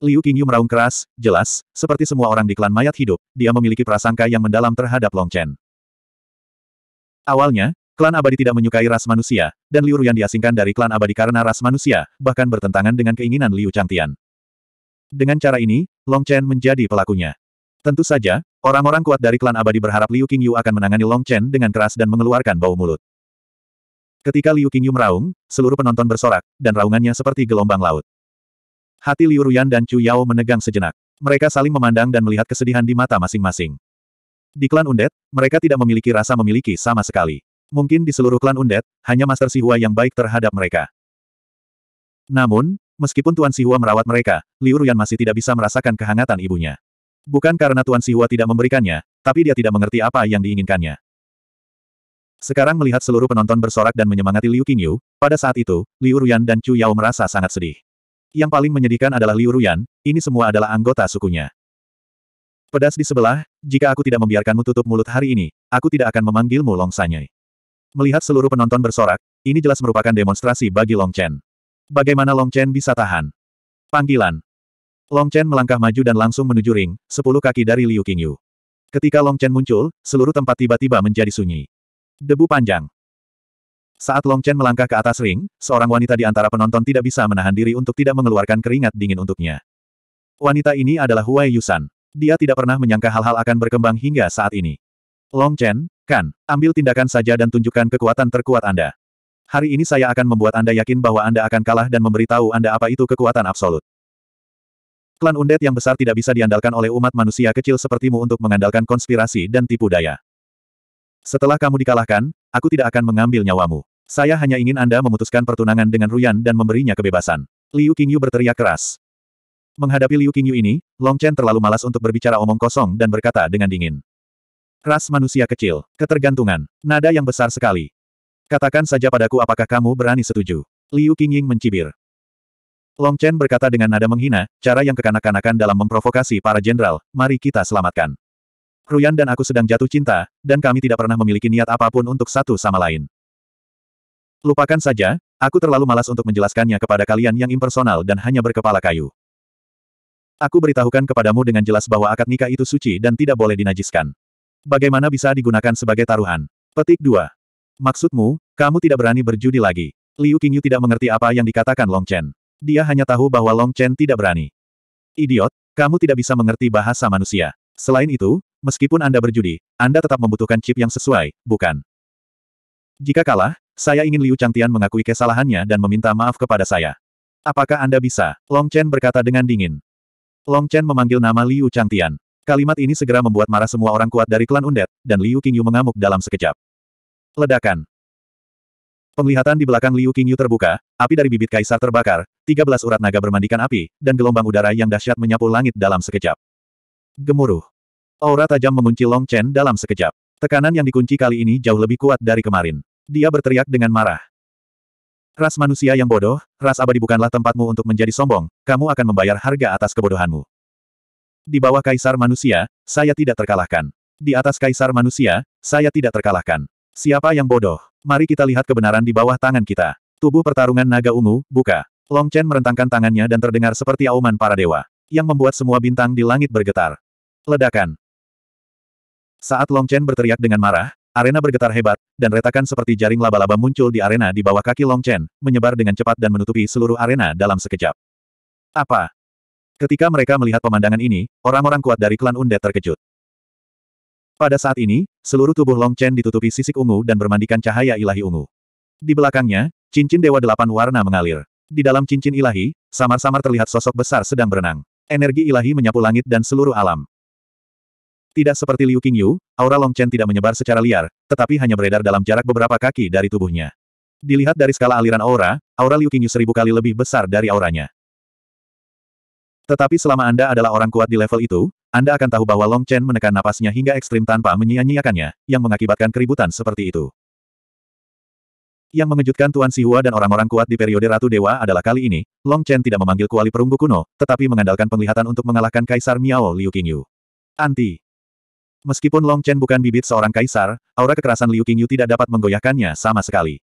Liu Qingyu meraung keras, jelas, seperti semua orang di klan mayat hidup, dia memiliki prasangka yang mendalam terhadap Long Chen. Awalnya, klan abadi tidak menyukai ras manusia, dan Liu Ruyan diasingkan dari klan abadi karena ras manusia, bahkan bertentangan dengan keinginan Liu Changtian. Dengan cara ini, Long Chen menjadi pelakunya. Tentu saja, orang-orang kuat dari klan abadi berharap Liu Qingyu akan menangani Long Chen dengan keras dan mengeluarkan bau mulut. Ketika Liu Qingyu meraung, seluruh penonton bersorak, dan raungannya seperti gelombang laut. Hati Liu Ruyan dan Chu Yao menegang sejenak. Mereka saling memandang dan melihat kesedihan di mata masing-masing. Di klan Undet, mereka tidak memiliki rasa memiliki sama sekali. Mungkin di seluruh klan Undet, hanya Master Sihua yang baik terhadap mereka. Namun, meskipun Tuan Sihua merawat mereka, Liu Ruyan masih tidak bisa merasakan kehangatan ibunya. Bukan karena Tuan Sihua tidak memberikannya, tapi dia tidak mengerti apa yang diinginkannya. Sekarang melihat seluruh penonton bersorak dan menyemangati Liu Qingyu, pada saat itu, Liu Ruyan dan Chu Yao merasa sangat sedih. Yang paling menyedihkan adalah Liu Ruyan, ini semua adalah anggota sukunya. Pedas di sebelah, jika aku tidak membiarkanmu tutup mulut hari ini, aku tidak akan memanggilmu Long Sanyai. Melihat seluruh penonton bersorak, ini jelas merupakan demonstrasi bagi Long Chen. Bagaimana Long Chen bisa tahan? Panggilan. Long Chen melangkah maju dan langsung menuju ring, sepuluh kaki dari Liu Qingyu. Ketika Long Chen muncul, seluruh tempat tiba-tiba menjadi sunyi. Debu panjang. Saat Long Chen melangkah ke atas ring, seorang wanita di antara penonton tidak bisa menahan diri untuk tidak mengeluarkan keringat dingin untuknya. Wanita ini adalah Huai Yusan. Dia tidak pernah menyangka hal-hal akan berkembang hingga saat ini. Long Chen, kan, ambil tindakan saja dan tunjukkan kekuatan terkuat Anda. Hari ini saya akan membuat Anda yakin bahwa Anda akan kalah dan memberitahu Anda apa itu kekuatan absolut. Klan Undet yang besar tidak bisa diandalkan oleh umat manusia kecil sepertimu untuk mengandalkan konspirasi dan tipu daya. Setelah kamu dikalahkan, aku tidak akan mengambil nyawamu. Saya hanya ingin Anda memutuskan pertunangan dengan Ruyan dan memberinya kebebasan. Liu Qingyu berteriak keras. Menghadapi Liu Qingyu ini, Long Chen terlalu malas untuk berbicara omong kosong dan berkata dengan dingin. Ras manusia kecil, ketergantungan, nada yang besar sekali. Katakan saja padaku apakah kamu berani setuju. Liu Qingying mencibir. Long Chen berkata dengan nada menghina, cara yang kekanak-kanakan dalam memprovokasi para jenderal, mari kita selamatkan. Ruyan dan aku sedang jatuh cinta, dan kami tidak pernah memiliki niat apapun untuk satu sama lain. Lupakan saja, aku terlalu malas untuk menjelaskannya kepada kalian yang impersonal dan hanya berkepala kayu. Aku beritahukan kepadamu dengan jelas bahwa akad nikah itu suci dan tidak boleh dinajiskan. Bagaimana bisa digunakan sebagai taruhan? Petik 2. Maksudmu, kamu tidak berani berjudi lagi. Liu Qingyu tidak mengerti apa yang dikatakan Long Chen. Dia hanya tahu bahwa Long Chen tidak berani. Idiot, kamu tidak bisa mengerti bahasa manusia. Selain itu, meskipun Anda berjudi, Anda tetap membutuhkan chip yang sesuai, bukan? Jika kalah, saya ingin Liu Changtian mengakui kesalahannya dan meminta maaf kepada saya. Apakah Anda bisa? Long Chen berkata dengan dingin. Long Chen memanggil nama Liu Changtian. Kalimat ini segera membuat marah semua orang kuat dari klan Undet, dan Liu Qingyu mengamuk dalam sekejap. Ledakan. Penglihatan di belakang Liu Qingyu terbuka, api dari bibit kaisar terbakar, 13 urat naga bermandikan api, dan gelombang udara yang dahsyat menyapu langit dalam sekejap. Gemuruh. Aura tajam mengunci Long Chen dalam sekejap. Tekanan yang dikunci kali ini jauh lebih kuat dari kemarin dia berteriak dengan marah. Ras manusia yang bodoh, ras abadi bukanlah tempatmu untuk menjadi sombong, kamu akan membayar harga atas kebodohanmu. Di bawah kaisar manusia, saya tidak terkalahkan. Di atas kaisar manusia, saya tidak terkalahkan. Siapa yang bodoh? Mari kita lihat kebenaran di bawah tangan kita. Tubuh pertarungan naga ungu, buka. Long Chen merentangkan tangannya dan terdengar seperti auman para dewa, yang membuat semua bintang di langit bergetar. Ledakan. Saat Long Chen berteriak dengan marah, Arena bergetar hebat, dan retakan seperti jaring laba-laba muncul di arena di bawah kaki Long Chen, menyebar dengan cepat dan menutupi seluruh arena dalam sekejap. Apa? Ketika mereka melihat pemandangan ini, orang-orang kuat dari klan Undead terkejut. Pada saat ini, seluruh tubuh Long Chen ditutupi sisik ungu dan bermandikan cahaya ilahi ungu. Di belakangnya, cincin dewa delapan warna mengalir. Di dalam cincin ilahi, samar-samar terlihat sosok besar sedang berenang. Energi ilahi menyapu langit dan seluruh alam. Tidak seperti Liu Qingyu, aura Long Chen tidak menyebar secara liar, tetapi hanya beredar dalam jarak beberapa kaki dari tubuhnya. Dilihat dari skala aliran aura, aura Liu Qingyu seribu kali lebih besar dari auranya. Tetapi selama Anda adalah orang kuat di level itu, Anda akan tahu bahwa Long Chen menekan napasnya hingga ekstrim tanpa menyia-nyiakannya, yang mengakibatkan keributan seperti itu. Yang mengejutkan Tuan Sihua dan orang-orang kuat di periode Ratu Dewa adalah kali ini, Long Chen tidak memanggil kuali perunggu kuno, tetapi mengandalkan penglihatan untuk mengalahkan Kaisar Miao Liu Qingyu. Anti Meskipun Long Chen bukan bibit seorang kaisar, aura kekerasan Liu Qingyu tidak dapat menggoyahkannya sama sekali.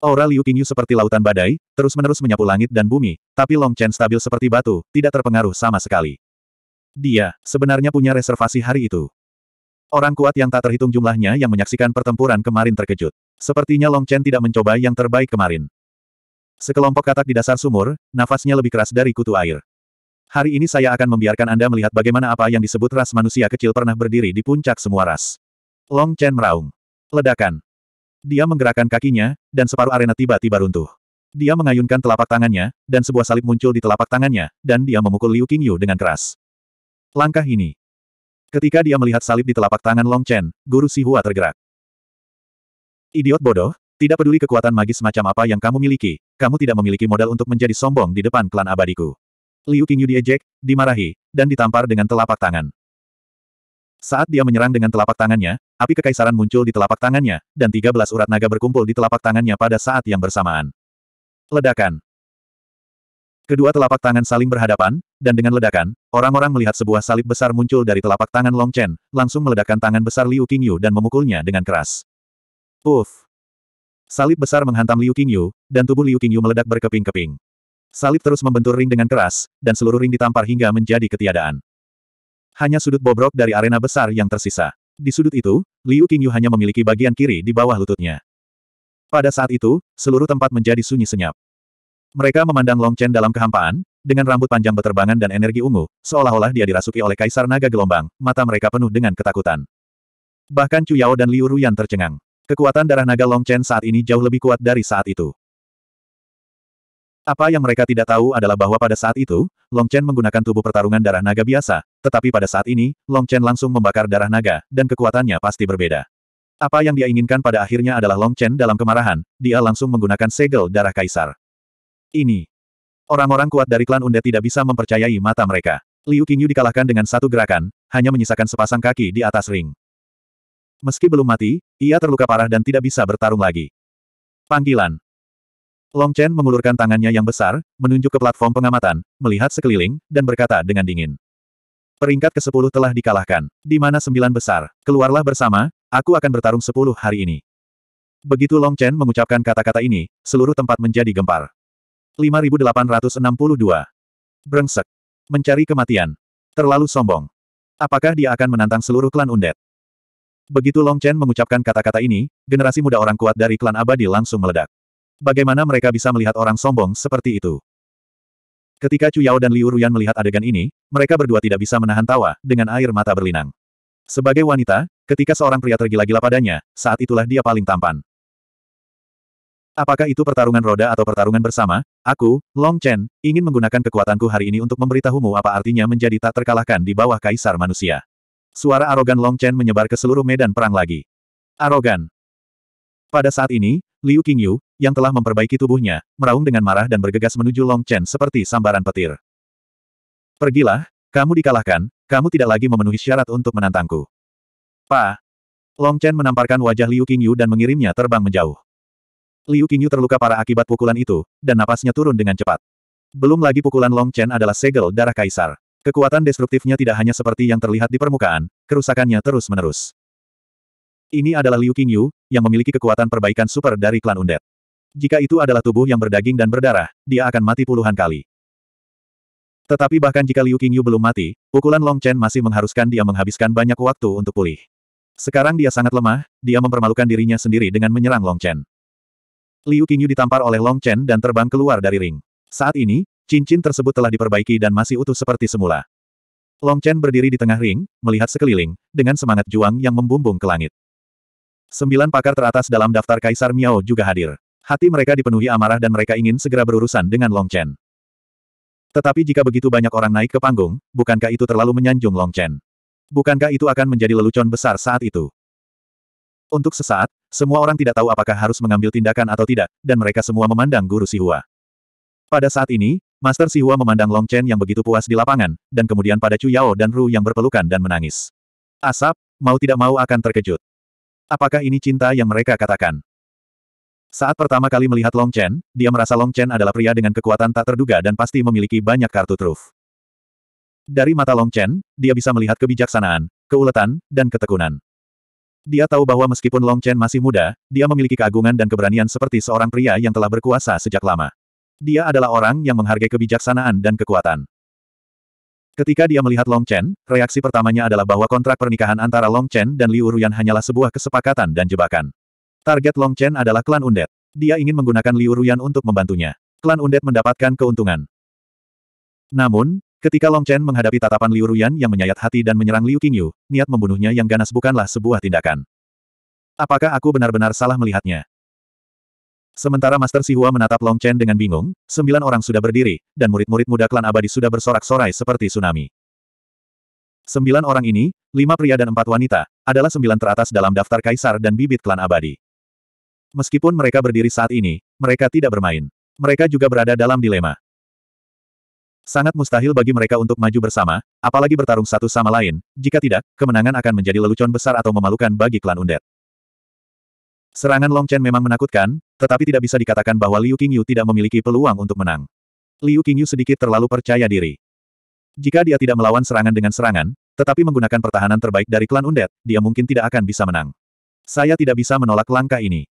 Aura Liu Qingyu seperti lautan badai, terus-menerus menyapu langit dan bumi, tapi Long Chen stabil seperti batu, tidak terpengaruh sama sekali. Dia, sebenarnya punya reservasi hari itu. Orang kuat yang tak terhitung jumlahnya yang menyaksikan pertempuran kemarin terkejut. Sepertinya Long Chen tidak mencoba yang terbaik kemarin. Sekelompok katak di dasar sumur, nafasnya lebih keras dari kutu air. Hari ini saya akan membiarkan Anda melihat bagaimana apa yang disebut ras manusia kecil pernah berdiri di puncak semua ras. Long Chen meraung. Ledakan. Dia menggerakkan kakinya, dan separuh arena tiba-tiba runtuh. Dia mengayunkan telapak tangannya, dan sebuah salib muncul di telapak tangannya, dan dia memukul Liu Qingyu dengan keras. Langkah ini. Ketika dia melihat salib di telapak tangan Long Chen, Guru Sihua tergerak. Idiot bodoh, tidak peduli kekuatan magis macam apa yang kamu miliki, kamu tidak memiliki modal untuk menjadi sombong di depan klan abadiku. Liu Qingyu diejek, dimarahi, dan ditampar dengan telapak tangan. Saat dia menyerang dengan telapak tangannya, api kekaisaran muncul di telapak tangannya, dan 13 urat naga berkumpul di telapak tangannya pada saat yang bersamaan. Ledakan. Kedua telapak tangan saling berhadapan, dan dengan ledakan, orang-orang melihat sebuah salib besar muncul dari telapak tangan Long Chen, langsung meledakkan tangan besar Liu Qingyu dan memukulnya dengan keras. Uff! Salib besar menghantam Liu Qingyu, dan tubuh Liu Qingyu meledak berkeping-keping. Salib terus membentur ring dengan keras, dan seluruh ring ditampar hingga menjadi ketiadaan. Hanya sudut bobrok dari arena besar yang tersisa. Di sudut itu, Liu Qingyu hanya memiliki bagian kiri di bawah lututnya. Pada saat itu, seluruh tempat menjadi sunyi senyap. Mereka memandang Long Chen dalam kehampaan, dengan rambut panjang beterbangan dan energi ungu, seolah-olah dia dirasuki oleh Kaisar Naga Gelombang, mata mereka penuh dengan ketakutan. Bahkan Chu Yao dan Liu Ruyan tercengang. Kekuatan darah naga Long Chen saat ini jauh lebih kuat dari saat itu. Apa yang mereka tidak tahu adalah bahwa pada saat itu, Long Chen menggunakan tubuh pertarungan darah naga biasa, tetapi pada saat ini, Long Chen langsung membakar darah naga, dan kekuatannya pasti berbeda. Apa yang dia inginkan pada akhirnya adalah Long Chen dalam kemarahan, dia langsung menggunakan segel darah kaisar. Ini. Orang-orang kuat dari klan Unde tidak bisa mempercayai mata mereka. Liu Qingyu dikalahkan dengan satu gerakan, hanya menyisakan sepasang kaki di atas ring. Meski belum mati, ia terluka parah dan tidak bisa bertarung lagi. Panggilan, Long Chen mengulurkan tangannya yang besar, menunjuk ke platform pengamatan, melihat sekeliling, dan berkata dengan dingin. Peringkat ke-10 telah dikalahkan, di mana sembilan besar, keluarlah bersama, aku akan bertarung sepuluh hari ini. Begitu Long Chen mengucapkan kata-kata ini, seluruh tempat menjadi gempar. 5862. Brengsek. Mencari kematian. Terlalu sombong. Apakah dia akan menantang seluruh klan Undet? Begitu Long Chen mengucapkan kata-kata ini, generasi muda orang kuat dari klan abadi langsung meledak. Bagaimana mereka bisa melihat orang sombong seperti itu? Ketika Chu Yao dan Liu Ruyan melihat adegan ini, mereka berdua tidak bisa menahan tawa, dengan air mata berlinang. Sebagai wanita, ketika seorang pria tergila-gila padanya, saat itulah dia paling tampan. Apakah itu pertarungan roda atau pertarungan bersama? Aku, Long Chen, ingin menggunakan kekuatanku hari ini untuk memberitahumu apa artinya menjadi tak terkalahkan di bawah kaisar manusia. Suara arogan Long Chen menyebar ke seluruh medan perang lagi. Arogan. Pada saat ini, Liu Qingyu, yang telah memperbaiki tubuhnya, meraung dengan marah dan bergegas menuju Long Chen seperti sambaran petir. Pergilah, kamu dikalahkan, kamu tidak lagi memenuhi syarat untuk menantangku. Pa! Long Chen menamparkan wajah Liu Qingyu dan mengirimnya terbang menjauh. Liu Qingyu terluka parah akibat pukulan itu, dan napasnya turun dengan cepat. Belum lagi pukulan Long Chen adalah segel darah kaisar. Kekuatan destruktifnya tidak hanya seperti yang terlihat di permukaan, kerusakannya terus-menerus. Ini adalah Liu Qingyu, yang memiliki kekuatan perbaikan super dari klan Undead. Jika itu adalah tubuh yang berdaging dan berdarah, dia akan mati puluhan kali. Tetapi bahkan jika Liu Qingyu belum mati, pukulan Long Chen masih mengharuskan dia menghabiskan banyak waktu untuk pulih. Sekarang dia sangat lemah, dia mempermalukan dirinya sendiri dengan menyerang Long Chen. Liu Qingyu ditampar oleh Long Chen dan terbang keluar dari ring. Saat ini, cincin tersebut telah diperbaiki dan masih utuh seperti semula. Long Chen berdiri di tengah ring, melihat sekeliling, dengan semangat juang yang membumbung ke langit. Sembilan pakar teratas dalam daftar Kaisar Miao juga hadir. Hati mereka dipenuhi amarah dan mereka ingin segera berurusan dengan Long Chen. Tetapi jika begitu banyak orang naik ke panggung, bukankah itu terlalu menyanjung Long Chen? Bukankah itu akan menjadi lelucon besar saat itu? Untuk sesaat, semua orang tidak tahu apakah harus mengambil tindakan atau tidak, dan mereka semua memandang guru Sihua. Pada saat ini, Master Sihua memandang Long Chen yang begitu puas di lapangan, dan kemudian pada Chu Yao dan Ru yang berpelukan dan menangis. Asap, mau tidak mau akan terkejut. Apakah ini cinta yang mereka katakan? Saat pertama kali melihat Long Chen, dia merasa Long Chen adalah pria dengan kekuatan tak terduga dan pasti memiliki banyak kartu truf. Dari mata Long Chen, dia bisa melihat kebijaksanaan, keuletan, dan ketekunan. Dia tahu bahwa meskipun Long Chen masih muda, dia memiliki keagungan dan keberanian seperti seorang pria yang telah berkuasa sejak lama. Dia adalah orang yang menghargai kebijaksanaan dan kekuatan. Ketika dia melihat Long Chen, reaksi pertamanya adalah bahwa kontrak pernikahan antara Long Chen dan Liu Ruyan hanyalah sebuah kesepakatan dan jebakan. Target Long Chen adalah klan Undet. Dia ingin menggunakan Liu Ruyan untuk membantunya. Klan Undet mendapatkan keuntungan. Namun, ketika Long Chen menghadapi tatapan Liu Ruyan yang menyayat hati dan menyerang Liu Qingyu, niat membunuhnya yang ganas bukanlah sebuah tindakan. Apakah aku benar-benar salah melihatnya? Sementara Master Sihua menatap Long Chen dengan bingung, sembilan orang sudah berdiri, dan murid-murid muda klan abadi sudah bersorak-sorai seperti tsunami. Sembilan orang ini, lima pria dan empat wanita, adalah sembilan teratas dalam daftar kaisar dan bibit klan abadi. Meskipun mereka berdiri saat ini, mereka tidak bermain. Mereka juga berada dalam dilema. Sangat mustahil bagi mereka untuk maju bersama, apalagi bertarung satu sama lain, jika tidak, kemenangan akan menjadi lelucon besar atau memalukan bagi klan Undead. Serangan Long Chen memang menakutkan, tetapi tidak bisa dikatakan bahwa Liu Qingyu tidak memiliki peluang untuk menang. Liu Qingyu sedikit terlalu percaya diri. Jika dia tidak melawan serangan dengan serangan, tetapi menggunakan pertahanan terbaik dari klan Undead, dia mungkin tidak akan bisa menang. Saya tidak bisa menolak langkah ini.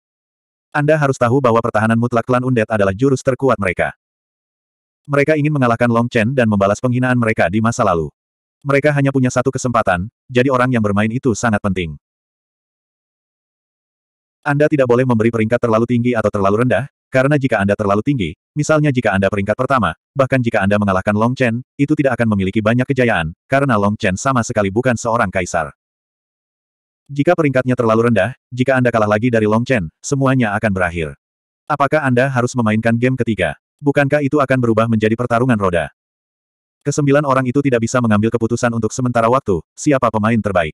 Anda harus tahu bahwa pertahanan mutlak klan Undet adalah jurus terkuat mereka. Mereka ingin mengalahkan Long Chen dan membalas penghinaan mereka di masa lalu. Mereka hanya punya satu kesempatan, jadi orang yang bermain itu sangat penting. Anda tidak boleh memberi peringkat terlalu tinggi atau terlalu rendah, karena jika Anda terlalu tinggi, misalnya jika Anda peringkat pertama, bahkan jika Anda mengalahkan Long Chen, itu tidak akan memiliki banyak kejayaan, karena Long Chen sama sekali bukan seorang kaisar. Jika peringkatnya terlalu rendah, jika Anda kalah lagi dari Long Chen, semuanya akan berakhir. Apakah Anda harus memainkan game ketiga? Bukankah itu akan berubah menjadi pertarungan roda? Kesembilan orang itu tidak bisa mengambil keputusan untuk sementara waktu, siapa pemain terbaik.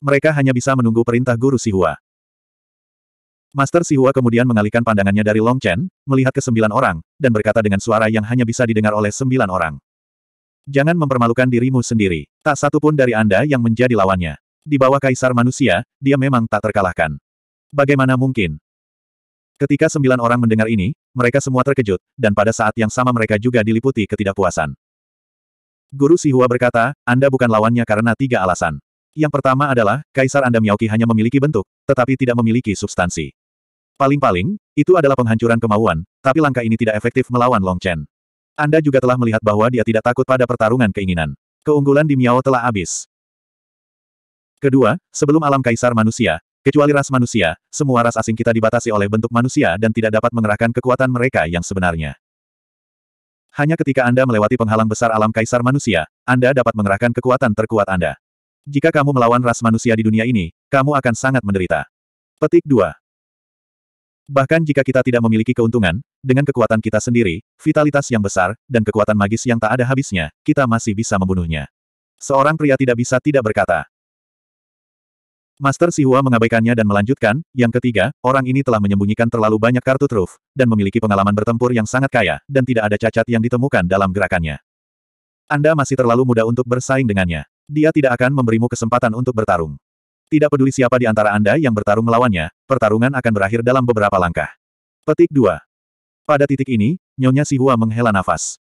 Mereka hanya bisa menunggu perintah guru Sihua. Master Sihua kemudian mengalihkan pandangannya dari Long Chen, melihat kesembilan orang, dan berkata dengan suara yang hanya bisa didengar oleh sembilan orang. Jangan mempermalukan dirimu sendiri. Tak satu pun dari Anda yang menjadi lawannya. Di bawah kaisar manusia, dia memang tak terkalahkan. Bagaimana mungkin? Ketika sembilan orang mendengar ini, mereka semua terkejut, dan pada saat yang sama mereka juga diliputi ketidakpuasan. Guru Sihua berkata, Anda bukan lawannya karena tiga alasan. Yang pertama adalah, Kaisar Anda Miaoki hanya memiliki bentuk, tetapi tidak memiliki substansi. Paling-paling, itu adalah penghancuran kemauan, tapi langkah ini tidak efektif melawan Long Chen. Anda juga telah melihat bahwa dia tidak takut pada pertarungan keinginan. Keunggulan di Miao telah habis. Kedua, sebelum alam kaisar manusia, kecuali ras manusia, semua ras asing kita dibatasi oleh bentuk manusia dan tidak dapat mengerahkan kekuatan mereka yang sebenarnya. Hanya ketika Anda melewati penghalang besar alam kaisar manusia, Anda dapat mengerahkan kekuatan terkuat Anda. Jika kamu melawan ras manusia di dunia ini, kamu akan sangat menderita. Petik 2. Bahkan jika kita tidak memiliki keuntungan, dengan kekuatan kita sendiri, vitalitas yang besar, dan kekuatan magis yang tak ada habisnya, kita masih bisa membunuhnya. Seorang pria tidak bisa tidak berkata, Master Sihua mengabaikannya dan melanjutkan, yang ketiga, orang ini telah menyembunyikan terlalu banyak kartu truf, dan memiliki pengalaman bertempur yang sangat kaya, dan tidak ada cacat yang ditemukan dalam gerakannya. Anda masih terlalu muda untuk bersaing dengannya. Dia tidak akan memberimu kesempatan untuk bertarung. Tidak peduli siapa di antara Anda yang bertarung melawannya, pertarungan akan berakhir dalam beberapa langkah. Petik 2. Pada titik ini, Nyonya Sihua menghela nafas.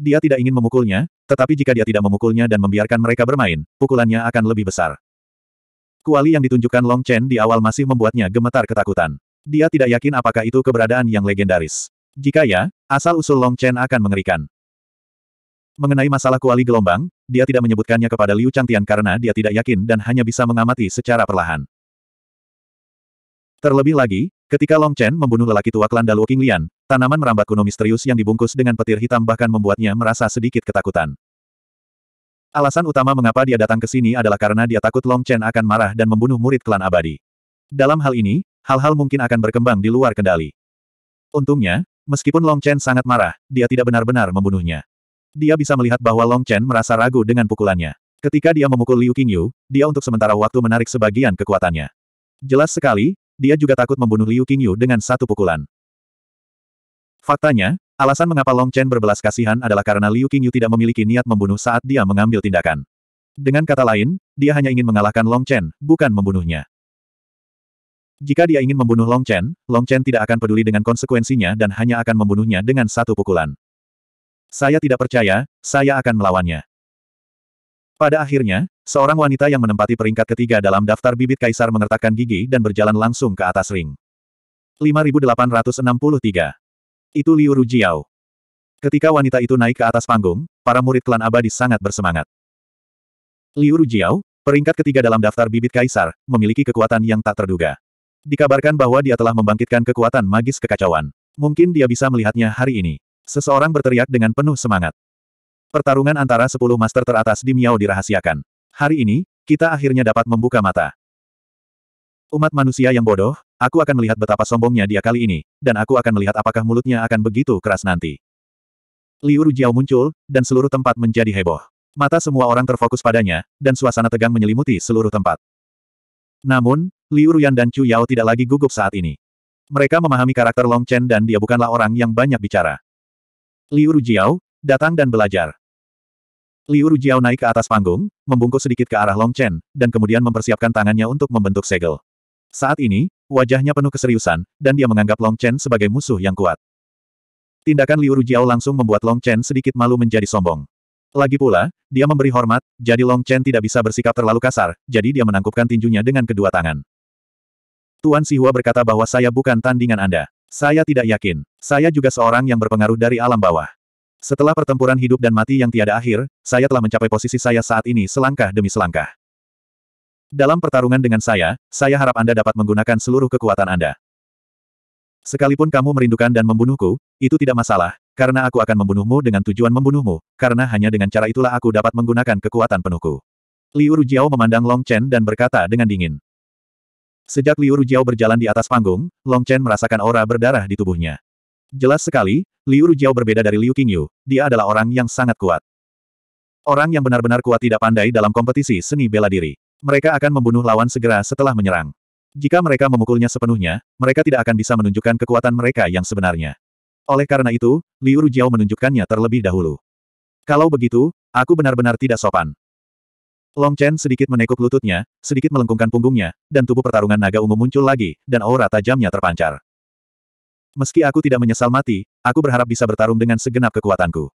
Dia tidak ingin memukulnya, tetapi jika dia tidak memukulnya dan membiarkan mereka bermain, pukulannya akan lebih besar. Kuali yang ditunjukkan Long Chen di awal masih membuatnya gemetar ketakutan. Dia tidak yakin apakah itu keberadaan yang legendaris. Jika ya, asal-usul Long Chen akan mengerikan. Mengenai masalah kuali gelombang, dia tidak menyebutkannya kepada Liu Changtian karena dia tidak yakin dan hanya bisa mengamati secara perlahan. Terlebih lagi, ketika Long Chen membunuh lelaki tua klan Dalu Qinglian, tanaman merambat kuno misterius yang dibungkus dengan petir hitam bahkan membuatnya merasa sedikit ketakutan. Alasan utama mengapa dia datang ke sini adalah karena dia takut Long Chen akan marah dan membunuh murid klan abadi. Dalam hal ini, hal-hal mungkin akan berkembang di luar kendali. Untungnya, meskipun Long Chen sangat marah, dia tidak benar-benar membunuhnya. Dia bisa melihat bahwa Long Chen merasa ragu dengan pukulannya. Ketika dia memukul Liu Qingyu, dia untuk sementara waktu menarik sebagian kekuatannya. Jelas sekali, dia juga takut membunuh Liu Qingyu dengan satu pukulan. Faktanya, Alasan mengapa Long Chen berbelas kasihan adalah karena Liu Qingyu tidak memiliki niat membunuh saat dia mengambil tindakan. Dengan kata lain, dia hanya ingin mengalahkan Long Chen, bukan membunuhnya. Jika dia ingin membunuh Long Chen, Long Chen tidak akan peduli dengan konsekuensinya dan hanya akan membunuhnya dengan satu pukulan. Saya tidak percaya, saya akan melawannya. Pada akhirnya, seorang wanita yang menempati peringkat ketiga dalam daftar bibit kaisar mengertakkan gigi dan berjalan langsung ke atas ring. 5863 itu Liu Rujiao. Ketika wanita itu naik ke atas panggung, para murid klan abadi sangat bersemangat. Liu Rujiao, peringkat ketiga dalam daftar bibit kaisar, memiliki kekuatan yang tak terduga. Dikabarkan bahwa dia telah membangkitkan kekuatan magis kekacauan. Mungkin dia bisa melihatnya hari ini. Seseorang berteriak dengan penuh semangat. Pertarungan antara sepuluh master teratas di Miao dirahasiakan. Hari ini, kita akhirnya dapat membuka mata. Umat manusia yang bodoh, Aku akan melihat betapa sombongnya dia kali ini, dan aku akan melihat apakah mulutnya akan begitu keras nanti. Liu Rujiao muncul, dan seluruh tempat menjadi heboh. Mata semua orang terfokus padanya, dan suasana tegang menyelimuti seluruh tempat. Namun, Liu Ruyan dan Chu Yao tidak lagi gugup saat ini. Mereka memahami karakter Long Chen dan dia bukanlah orang yang banyak bicara. Liu Rujiao, datang dan belajar. Liu Rujiao naik ke atas panggung, membungkus sedikit ke arah Long Chen, dan kemudian mempersiapkan tangannya untuk membentuk segel. Saat ini, wajahnya penuh keseriusan, dan dia menganggap Long Chen sebagai musuh yang kuat. Tindakan Liu Rujiao langsung membuat Long Chen sedikit malu menjadi sombong. Lagi pula, dia memberi hormat, jadi Long Chen tidak bisa bersikap terlalu kasar, jadi dia menangkupkan tinjunya dengan kedua tangan. Tuan Sihua berkata bahwa saya bukan tandingan Anda. Saya tidak yakin. Saya juga seorang yang berpengaruh dari alam bawah. Setelah pertempuran hidup dan mati yang tiada akhir, saya telah mencapai posisi saya saat ini selangkah demi selangkah. Dalam pertarungan dengan saya, saya harap Anda dapat menggunakan seluruh kekuatan Anda. Sekalipun kamu merindukan dan membunuhku, itu tidak masalah, karena aku akan membunuhmu dengan tujuan membunuhmu, karena hanya dengan cara itulah aku dapat menggunakan kekuatan penuhku. Liu Rujiao memandang Long Chen dan berkata dengan dingin. Sejak Liu Rujiao berjalan di atas panggung, Long Chen merasakan aura berdarah di tubuhnya. Jelas sekali, Liu Rujiao berbeda dari Liu Qingyu, dia adalah orang yang sangat kuat. Orang yang benar-benar kuat tidak pandai dalam kompetisi seni bela diri. Mereka akan membunuh lawan segera setelah menyerang. Jika mereka memukulnya sepenuhnya, mereka tidak akan bisa menunjukkan kekuatan mereka yang sebenarnya. Oleh karena itu, Liu Rujiao menunjukkannya terlebih dahulu. Kalau begitu, aku benar-benar tidak sopan. Long Chen sedikit menekuk lututnya, sedikit melengkungkan punggungnya, dan tubuh pertarungan naga ungu muncul lagi, dan aura tajamnya terpancar. Meski aku tidak menyesal mati, aku berharap bisa bertarung dengan segenap kekuatanku.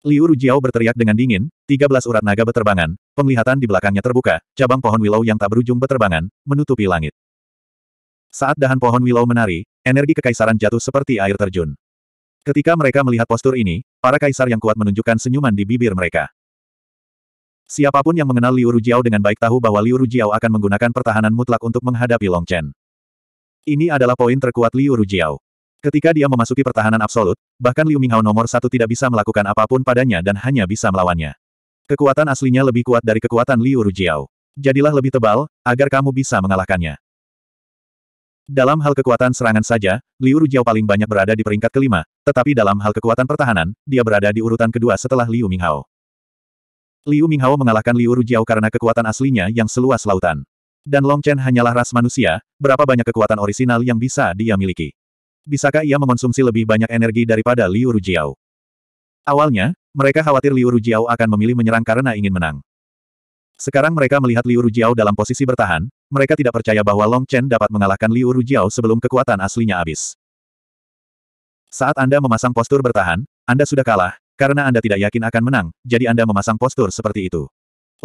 Liu Rujiao berteriak dengan dingin, 13 urat naga beterbangan, penglihatan di belakangnya terbuka, cabang pohon willow yang tak berujung beterbangan, menutupi langit. Saat dahan pohon willow menari, energi kekaisaran jatuh seperti air terjun. Ketika mereka melihat postur ini, para kaisar yang kuat menunjukkan senyuman di bibir mereka. Siapapun yang mengenal Liu Rujiao dengan baik tahu bahwa Liu Rujiao akan menggunakan pertahanan mutlak untuk menghadapi Long Chen. Ini adalah poin terkuat Liu Rujiao. Ketika dia memasuki pertahanan absolut, bahkan Liu Minghao nomor satu tidak bisa melakukan apapun padanya dan hanya bisa melawannya. Kekuatan aslinya lebih kuat dari kekuatan Liu Rujiao. Jadilah lebih tebal, agar kamu bisa mengalahkannya. Dalam hal kekuatan serangan saja, Liu Rujiao paling banyak berada di peringkat kelima, tetapi dalam hal kekuatan pertahanan, dia berada di urutan kedua setelah Liu Minghao. Liu Minghao mengalahkan Liu Rujiao karena kekuatan aslinya yang seluas lautan. Dan Long Chen hanyalah ras manusia, berapa banyak kekuatan orisinal yang bisa dia miliki. Bisakah ia mengonsumsi lebih banyak energi daripada Liu Rujiao? Awalnya, mereka khawatir Liu Rujiao akan memilih menyerang karena ingin menang. Sekarang mereka melihat Liu Rujiao dalam posisi bertahan, mereka tidak percaya bahwa Long Chen dapat mengalahkan Liu Rujiao sebelum kekuatan aslinya habis. Saat Anda memasang postur bertahan, Anda sudah kalah, karena Anda tidak yakin akan menang, jadi Anda memasang postur seperti itu.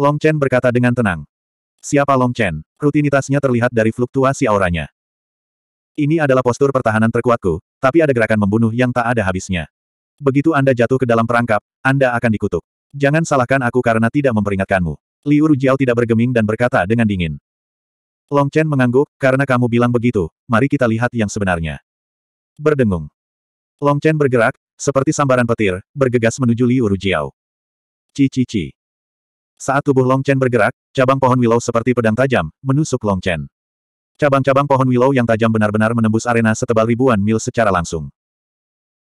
Long Chen berkata dengan tenang. Siapa Long Chen? Rutinitasnya terlihat dari fluktuasi auranya. Ini adalah postur pertahanan terkuatku, tapi ada gerakan membunuh yang tak ada habisnya. Begitu Anda jatuh ke dalam perangkap, Anda akan dikutuk. Jangan salahkan aku karena tidak memperingatkanmu. Liu Rujiao tidak bergeming dan berkata dengan dingin. Long Chen mengangguk, karena kamu bilang begitu, mari kita lihat yang sebenarnya. Berdengung. Long Chen bergerak, seperti sambaran petir, bergegas menuju Liu Rujiao. Cici-ci. Saat tubuh Long Chen bergerak, cabang pohon willow seperti pedang tajam, menusuk Long Chen. Cabang-cabang pohon willow yang tajam benar-benar menembus arena setebal ribuan mil secara langsung.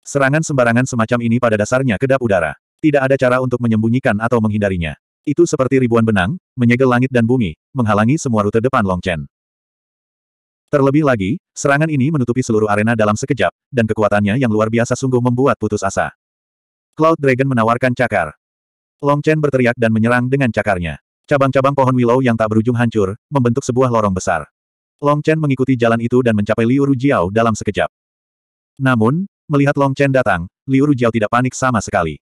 Serangan sembarangan semacam ini pada dasarnya kedap udara. Tidak ada cara untuk menyembunyikan atau menghindarinya. Itu seperti ribuan benang, menyegel langit dan bumi, menghalangi semua rute depan Long Chen. Terlebih lagi, serangan ini menutupi seluruh arena dalam sekejap, dan kekuatannya yang luar biasa sungguh membuat putus asa. Cloud Dragon menawarkan cakar. Long Chen berteriak dan menyerang dengan cakarnya. Cabang-cabang pohon willow yang tak berujung hancur, membentuk sebuah lorong besar. Long Chen mengikuti jalan itu dan mencapai Liu Rujiao dalam sekejap. Namun, melihat Long Chen datang, Liu Rujiao tidak panik sama sekali.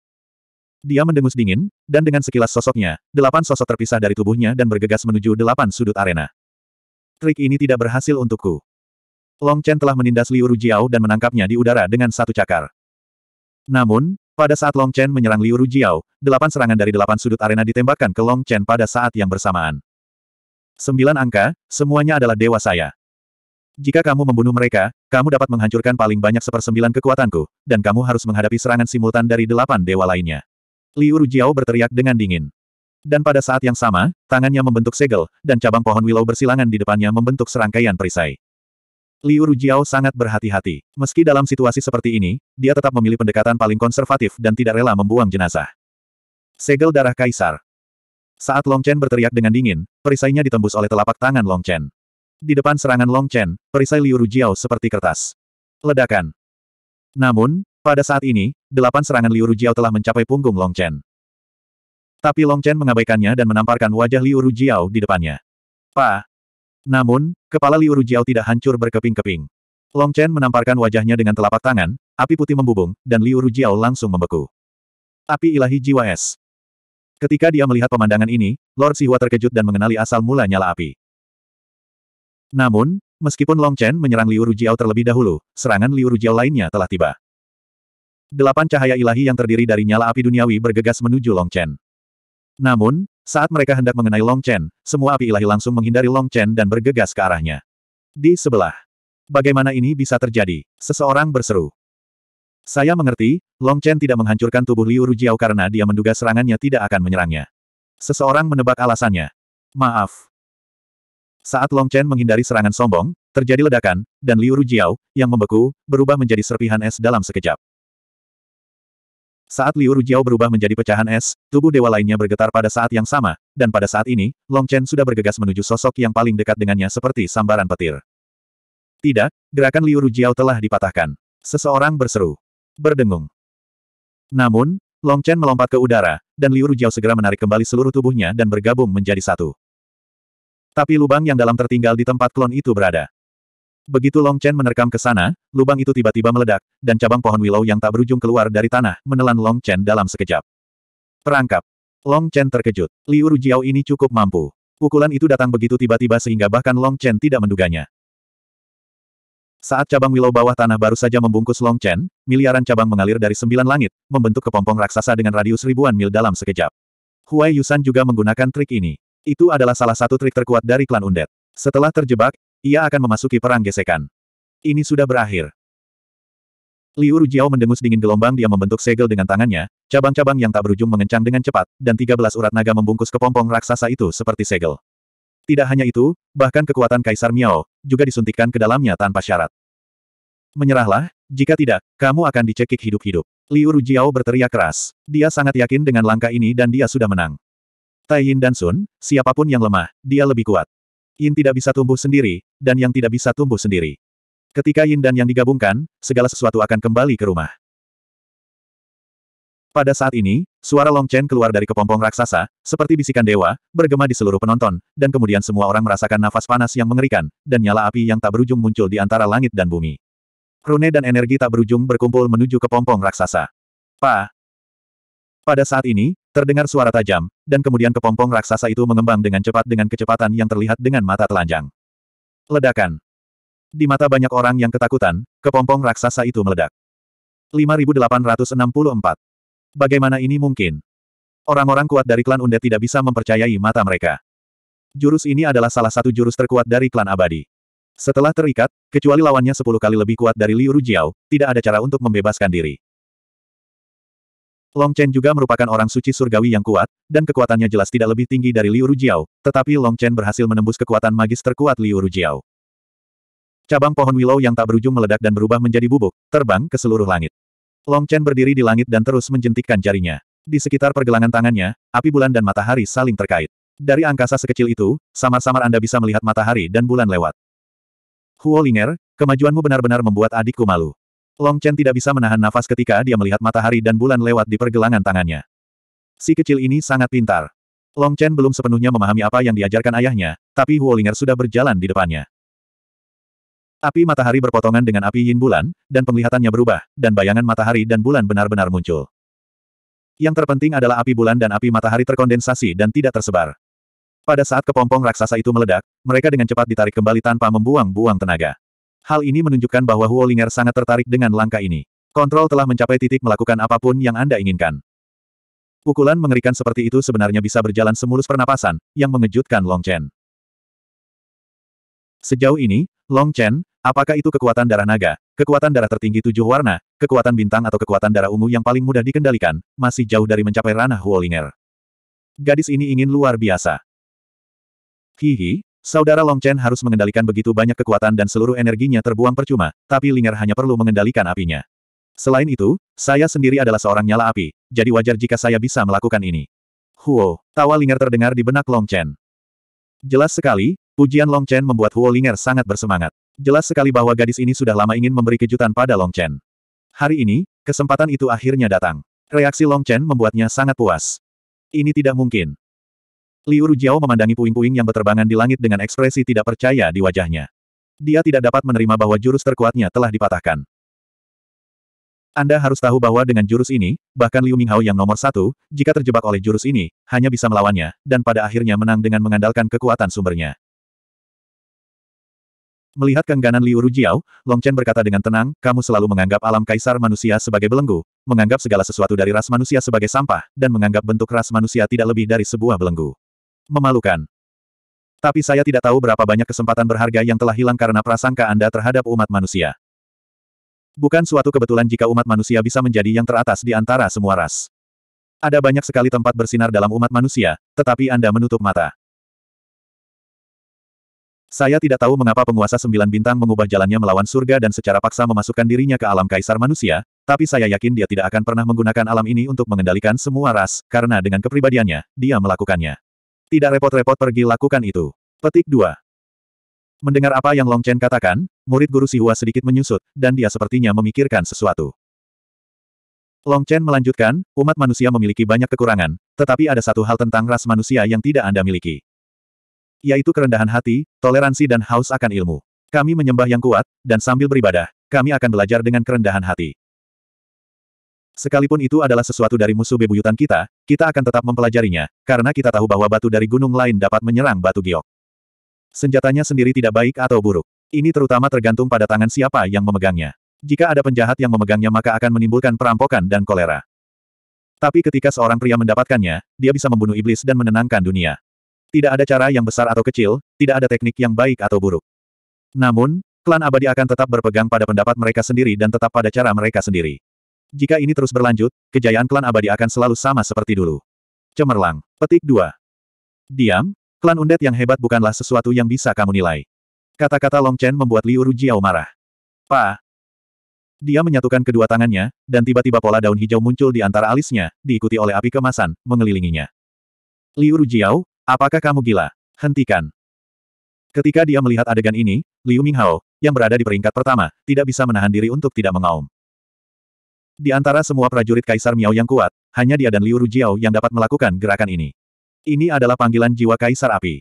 Dia mendengus dingin, dan dengan sekilas sosoknya, delapan sosok terpisah dari tubuhnya dan bergegas menuju delapan sudut arena. Trik ini tidak berhasil untukku. Long Chen telah menindas Liu Rujiao dan menangkapnya di udara dengan satu cakar. Namun, pada saat Long Chen menyerang Liu Rujiao, delapan serangan dari delapan sudut arena ditembakkan ke Long Chen pada saat yang bersamaan. Sembilan angka, semuanya adalah dewa saya. Jika kamu membunuh mereka, kamu dapat menghancurkan paling banyak sepersembilan kekuatanku, dan kamu harus menghadapi serangan simultan dari delapan dewa lainnya. Liu Rujiao berteriak dengan dingin. Dan pada saat yang sama, tangannya membentuk segel, dan cabang pohon willow bersilangan di depannya membentuk serangkaian perisai. Liu Rujiao sangat berhati-hati. Meski dalam situasi seperti ini, dia tetap memilih pendekatan paling konservatif dan tidak rela membuang jenazah. Segel darah kaisar. Saat Long Chen berteriak dengan dingin, perisainya ditembus oleh telapak tangan Long Chen. Di depan serangan Long Chen, perisai Liu Rujiao seperti kertas. Ledakan. Namun, pada saat ini, delapan serangan Liu Rujiao telah mencapai punggung Long Chen. Tapi Long Chen mengabaikannya dan menamparkan wajah Liu Rujiao di depannya. Pa! Namun, kepala Liu Rujiao tidak hancur berkeping-keping. Long Chen menamparkan wajahnya dengan telapak tangan, api putih membubung, dan Liu Rujiao langsung membeku. Api ilahi jiwa es. Ketika dia melihat pemandangan ini, Lord Siwa terkejut dan mengenali asal mula nyala api. Namun, meskipun Long Chen menyerang Liu Rujiao terlebih dahulu, serangan Liu Rujiao lainnya telah tiba. Delapan cahaya ilahi yang terdiri dari nyala api duniawi bergegas menuju Long Chen. Namun, saat mereka hendak mengenai Long Chen, semua api ilahi langsung menghindari Long Chen dan bergegas ke arahnya. Di sebelah. Bagaimana ini bisa terjadi? Seseorang berseru. Saya mengerti, Long Chen tidak menghancurkan tubuh Liu Rujiao karena dia menduga serangannya tidak akan menyerangnya. Seseorang menebak alasannya. Maaf. Saat Long Chen menghindari serangan sombong, terjadi ledakan, dan Liu Rujiao, yang membeku, berubah menjadi serpihan es dalam sekejap. Saat Liu Rujiao berubah menjadi pecahan es, tubuh dewa lainnya bergetar pada saat yang sama, dan pada saat ini, Long Chen sudah bergegas menuju sosok yang paling dekat dengannya seperti sambaran petir. Tidak, gerakan Liu Rujiao telah dipatahkan. Seseorang berseru berdengung. Namun, Long Chen melompat ke udara, dan Liu Rujiao segera menarik kembali seluruh tubuhnya dan bergabung menjadi satu. Tapi lubang yang dalam tertinggal di tempat klon itu berada. Begitu Long Chen menerkam ke sana, lubang itu tiba-tiba meledak, dan cabang pohon willow yang tak berujung keluar dari tanah menelan Long Chen dalam sekejap. Perangkap. Long Chen terkejut. Liu Rujiao ini cukup mampu. Pukulan itu datang begitu tiba-tiba sehingga bahkan Long Chen tidak menduganya. Saat cabang Willow bawah tanah baru saja membungkus Long Chen, miliaran cabang mengalir dari sembilan langit, membentuk kepompong raksasa dengan radius ribuan mil dalam sekejap. Huai Yusan juga menggunakan trik ini. Itu adalah salah satu trik terkuat dari klan Undead. Setelah terjebak, ia akan memasuki perang gesekan. Ini sudah berakhir. Liu Rujiao mendengus dingin gelombang dia membentuk segel dengan tangannya, cabang-cabang yang tak berujung mengencang dengan cepat, dan 13 urat naga membungkus kepompong raksasa itu seperti segel. Tidak hanya itu, bahkan kekuatan Kaisar Miao, juga disuntikkan ke dalamnya tanpa syarat. Menyerahlah, jika tidak, kamu akan dicekik hidup-hidup. Liu Rujiao berteriak keras. Dia sangat yakin dengan langkah ini dan dia sudah menang. Tai Yin dan Sun, siapapun yang lemah, dia lebih kuat. Yin tidak bisa tumbuh sendiri, dan yang tidak bisa tumbuh sendiri. Ketika Yin dan Yang digabungkan, segala sesuatu akan kembali ke rumah. Pada saat ini, Suara Long Chen keluar dari kepompong raksasa, seperti bisikan dewa, bergema di seluruh penonton, dan kemudian semua orang merasakan nafas panas yang mengerikan, dan nyala api yang tak berujung muncul di antara langit dan bumi. Rune dan energi tak berujung berkumpul menuju kepompong raksasa. Pa! Pada saat ini, terdengar suara tajam, dan kemudian kepompong raksasa itu mengembang dengan cepat dengan kecepatan yang terlihat dengan mata telanjang. Ledakan. Di mata banyak orang yang ketakutan, kepompong raksasa itu meledak. 5864 Bagaimana ini mungkin? Orang-orang kuat dari klan Unde tidak bisa mempercayai mata mereka. Jurus ini adalah salah satu jurus terkuat dari klan abadi. Setelah terikat, kecuali lawannya sepuluh kali lebih kuat dari Liu Rujiao, tidak ada cara untuk membebaskan diri. Long Chen juga merupakan orang suci surgawi yang kuat, dan kekuatannya jelas tidak lebih tinggi dari Liu Rujiao, tetapi Long Chen berhasil menembus kekuatan magis terkuat Liu Rujiao. Cabang pohon willow yang tak berujung meledak dan berubah menjadi bubuk, terbang ke seluruh langit. Long Chen berdiri di langit dan terus menjentikkan jarinya. Di sekitar pergelangan tangannya, api bulan dan matahari saling terkait. Dari angkasa sekecil itu, samar-samar Anda bisa melihat matahari dan bulan lewat. Huo Linger, kemajuanmu benar-benar membuat adikku malu. Long Chen tidak bisa menahan nafas ketika dia melihat matahari dan bulan lewat di pergelangan tangannya. Si kecil ini sangat pintar. Long Chen belum sepenuhnya memahami apa yang diajarkan ayahnya, tapi Huo Linger sudah berjalan di depannya. Api matahari berpotongan dengan api yin bulan, dan penglihatannya berubah, dan bayangan matahari dan bulan benar-benar muncul. Yang terpenting adalah api bulan dan api matahari terkondensasi dan tidak tersebar. Pada saat kepompong raksasa itu meledak, mereka dengan cepat ditarik kembali tanpa membuang-buang tenaga. Hal ini menunjukkan bahwa Huolinger sangat tertarik dengan langkah ini. Kontrol telah mencapai titik melakukan apapun yang Anda inginkan. Pukulan mengerikan seperti itu sebenarnya bisa berjalan semulus pernapasan, yang mengejutkan Long Chen. Sejauh ini, Long Chen, Apakah itu kekuatan darah naga, kekuatan darah tertinggi tujuh warna, kekuatan bintang atau kekuatan darah ungu yang paling mudah dikendalikan, masih jauh dari mencapai ranah Huolinger. Gadis ini ingin luar biasa. Hihi, saudara Long Chen harus mengendalikan begitu banyak kekuatan dan seluruh energinya terbuang percuma, tapi Linger hanya perlu mengendalikan apinya. Selain itu, saya sendiri adalah seorang nyala api, jadi wajar jika saya bisa melakukan ini. Huo, tawa Linger terdengar di benak Long Chen. Jelas sekali, pujian Long Chen membuat Huo Linger sangat bersemangat. Jelas sekali bahwa gadis ini sudah lama ingin memberi kejutan pada Long Chen. Hari ini, kesempatan itu akhirnya datang. Reaksi Long Chen membuatnya sangat puas. Ini tidak mungkin. Liu Rujiao memandangi puing-puing yang berterbangan di langit dengan ekspresi tidak percaya di wajahnya. Dia tidak dapat menerima bahwa jurus terkuatnya telah dipatahkan. Anda harus tahu bahwa dengan jurus ini, bahkan Liu Minghao yang nomor satu, jika terjebak oleh jurus ini, hanya bisa melawannya, dan pada akhirnya menang dengan mengandalkan kekuatan sumbernya. Melihat kengganan Liu Rujiao, Long Chen berkata dengan tenang, kamu selalu menganggap alam kaisar manusia sebagai belenggu, menganggap segala sesuatu dari ras manusia sebagai sampah, dan menganggap bentuk ras manusia tidak lebih dari sebuah belenggu. Memalukan. Tapi saya tidak tahu berapa banyak kesempatan berharga yang telah hilang karena prasangka Anda terhadap umat manusia. Bukan suatu kebetulan jika umat manusia bisa menjadi yang teratas di antara semua ras. Ada banyak sekali tempat bersinar dalam umat manusia, tetapi Anda menutup mata. Saya tidak tahu mengapa penguasa sembilan bintang mengubah jalannya melawan surga dan secara paksa memasukkan dirinya ke alam kaisar manusia, tapi saya yakin dia tidak akan pernah menggunakan alam ini untuk mengendalikan semua ras, karena dengan kepribadiannya, dia melakukannya. Tidak repot-repot pergi lakukan itu. Petik 2. Mendengar apa yang Long Chen katakan, murid guru Sihua sedikit menyusut, dan dia sepertinya memikirkan sesuatu. Long Chen melanjutkan, umat manusia memiliki banyak kekurangan, tetapi ada satu hal tentang ras manusia yang tidak Anda miliki yaitu kerendahan hati, toleransi dan haus akan ilmu. Kami menyembah yang kuat, dan sambil beribadah, kami akan belajar dengan kerendahan hati. Sekalipun itu adalah sesuatu dari musuh bebuyutan kita, kita akan tetap mempelajarinya, karena kita tahu bahwa batu dari gunung lain dapat menyerang batu giok. Senjatanya sendiri tidak baik atau buruk. Ini terutama tergantung pada tangan siapa yang memegangnya. Jika ada penjahat yang memegangnya maka akan menimbulkan perampokan dan kolera. Tapi ketika seorang pria mendapatkannya, dia bisa membunuh iblis dan menenangkan dunia. Tidak ada cara yang besar atau kecil, tidak ada teknik yang baik atau buruk. Namun, klan abadi akan tetap berpegang pada pendapat mereka sendiri dan tetap pada cara mereka sendiri. Jika ini terus berlanjut, kejayaan klan abadi akan selalu sama seperti dulu. Cemerlang. Petik 2. Diam, klan undet yang hebat bukanlah sesuatu yang bisa kamu nilai. Kata-kata Long Chen membuat Liu Rujiao marah. Pa. Dia menyatukan kedua tangannya, dan tiba-tiba pola daun hijau muncul di antara alisnya, diikuti oleh api kemasan, mengelilinginya. Liu Rujiao, Apakah kamu gila? Hentikan. Ketika dia melihat adegan ini, Liu Minghao, yang berada di peringkat pertama, tidak bisa menahan diri untuk tidak mengaum. Di antara semua prajurit Kaisar Miao yang kuat, hanya dia dan Liu Rujiao yang dapat melakukan gerakan ini. Ini adalah panggilan jiwa Kaisar Api.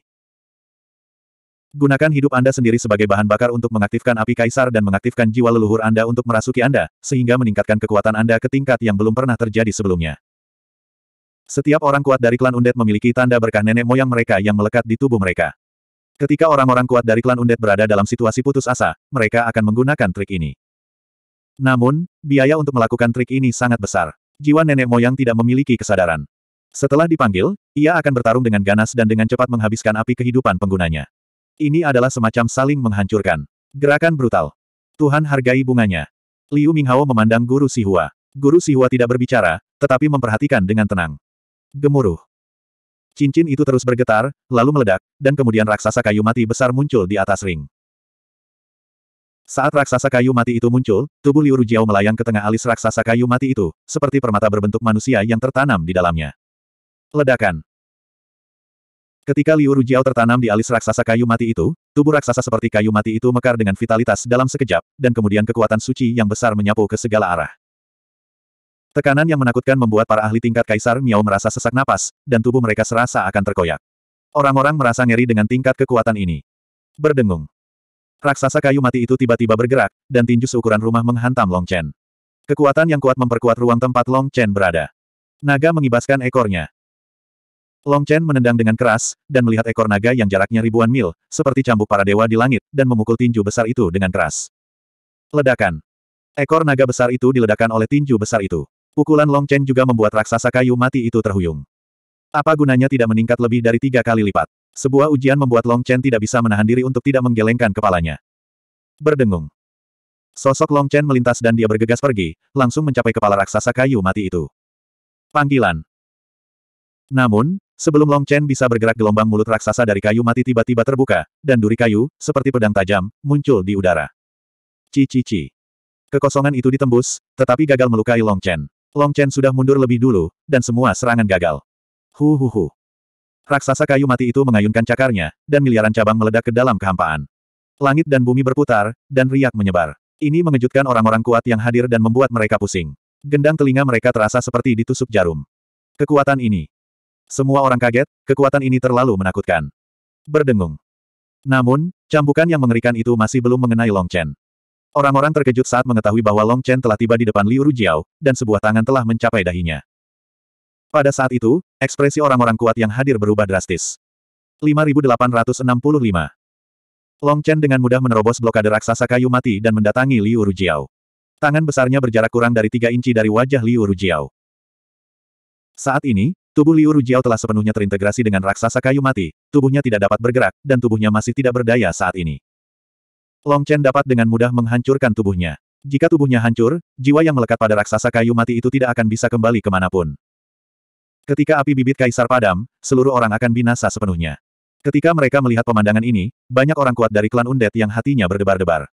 Gunakan hidup Anda sendiri sebagai bahan bakar untuk mengaktifkan api kaisar dan mengaktifkan jiwa leluhur Anda untuk merasuki Anda, sehingga meningkatkan kekuatan Anda ke tingkat yang belum pernah terjadi sebelumnya. Setiap orang kuat dari klan Undet memiliki tanda berkah nenek moyang mereka yang melekat di tubuh mereka. Ketika orang-orang kuat dari klan Undet berada dalam situasi putus asa, mereka akan menggunakan trik ini. Namun, biaya untuk melakukan trik ini sangat besar. Jiwa nenek moyang tidak memiliki kesadaran. Setelah dipanggil, ia akan bertarung dengan ganas dan dengan cepat menghabiskan api kehidupan penggunanya. Ini adalah semacam saling menghancurkan. Gerakan brutal. Tuhan hargai bunganya. Liu Minghao memandang Guru Sihua. Guru Sihua tidak berbicara, tetapi memperhatikan dengan tenang gemuruh. Cincin itu terus bergetar, lalu meledak, dan kemudian raksasa kayu mati besar muncul di atas ring. Saat raksasa kayu mati itu muncul, tubuh Liu Rujiao melayang ke tengah alis raksasa kayu mati itu, seperti permata berbentuk manusia yang tertanam di dalamnya. Ledakan. Ketika Liu Rujiao tertanam di alis raksasa kayu mati itu, tubuh raksasa seperti kayu mati itu mekar dengan vitalitas dalam sekejap, dan kemudian kekuatan suci yang besar menyapu ke segala arah. Tekanan yang menakutkan membuat para ahli tingkat Kaisar Miao merasa sesak napas, dan tubuh mereka serasa akan terkoyak. Orang-orang merasa ngeri dengan tingkat kekuatan ini. Berdengung. Raksasa kayu mati itu tiba-tiba bergerak, dan tinju seukuran rumah menghantam Long Chen. Kekuatan yang kuat memperkuat ruang tempat Long Chen berada. Naga mengibaskan ekornya. Long Chen menendang dengan keras, dan melihat ekor naga yang jaraknya ribuan mil, seperti cambuk para dewa di langit, dan memukul tinju besar itu dengan keras. Ledakan. Ekor naga besar itu diledakan oleh tinju besar itu. Pukulan Long Chen juga membuat raksasa kayu mati itu terhuyung. Apa gunanya tidak meningkat lebih dari tiga kali lipat? Sebuah ujian membuat Long Chen tidak bisa menahan diri untuk tidak menggelengkan kepalanya. Berdengung. Sosok Long Chen melintas dan dia bergegas pergi, langsung mencapai kepala raksasa kayu mati itu. Panggilan. Namun, sebelum Long Chen bisa bergerak gelombang mulut raksasa dari kayu mati tiba-tiba terbuka, dan duri kayu, seperti pedang tajam, muncul di udara. Cici-ci. Kekosongan itu ditembus, tetapi gagal melukai Long Chen. Long Chen sudah mundur lebih dulu, dan semua serangan gagal. Hu hu hu. Raksasa kayu mati itu mengayunkan cakarnya, dan miliaran cabang meledak ke dalam kehampaan. Langit dan bumi berputar, dan riak menyebar. Ini mengejutkan orang-orang kuat yang hadir dan membuat mereka pusing. Gendang telinga mereka terasa seperti ditusuk jarum. Kekuatan ini. Semua orang kaget, kekuatan ini terlalu menakutkan. Berdengung. Namun, cambukan yang mengerikan itu masih belum mengenai Long Chen. Orang-orang terkejut saat mengetahui bahwa Long Chen telah tiba di depan Liu Rujiao, dan sebuah tangan telah mencapai dahinya. Pada saat itu, ekspresi orang-orang kuat yang hadir berubah drastis. 5865 Long Chen dengan mudah menerobos blokade raksasa kayu mati dan mendatangi Liu Rujiao. Tangan besarnya berjarak kurang dari tiga inci dari wajah Liu Rujiao. Saat ini, tubuh Liu Rujiao telah sepenuhnya terintegrasi dengan raksasa kayu mati, tubuhnya tidak dapat bergerak, dan tubuhnya masih tidak berdaya saat ini. Long Chen dapat dengan mudah menghancurkan tubuhnya. Jika tubuhnya hancur, jiwa yang melekat pada raksasa kayu mati itu tidak akan bisa kembali kemanapun. Ketika api bibit kaisar padam, seluruh orang akan binasa sepenuhnya. Ketika mereka melihat pemandangan ini, banyak orang kuat dari klan Undead yang hatinya berdebar-debar.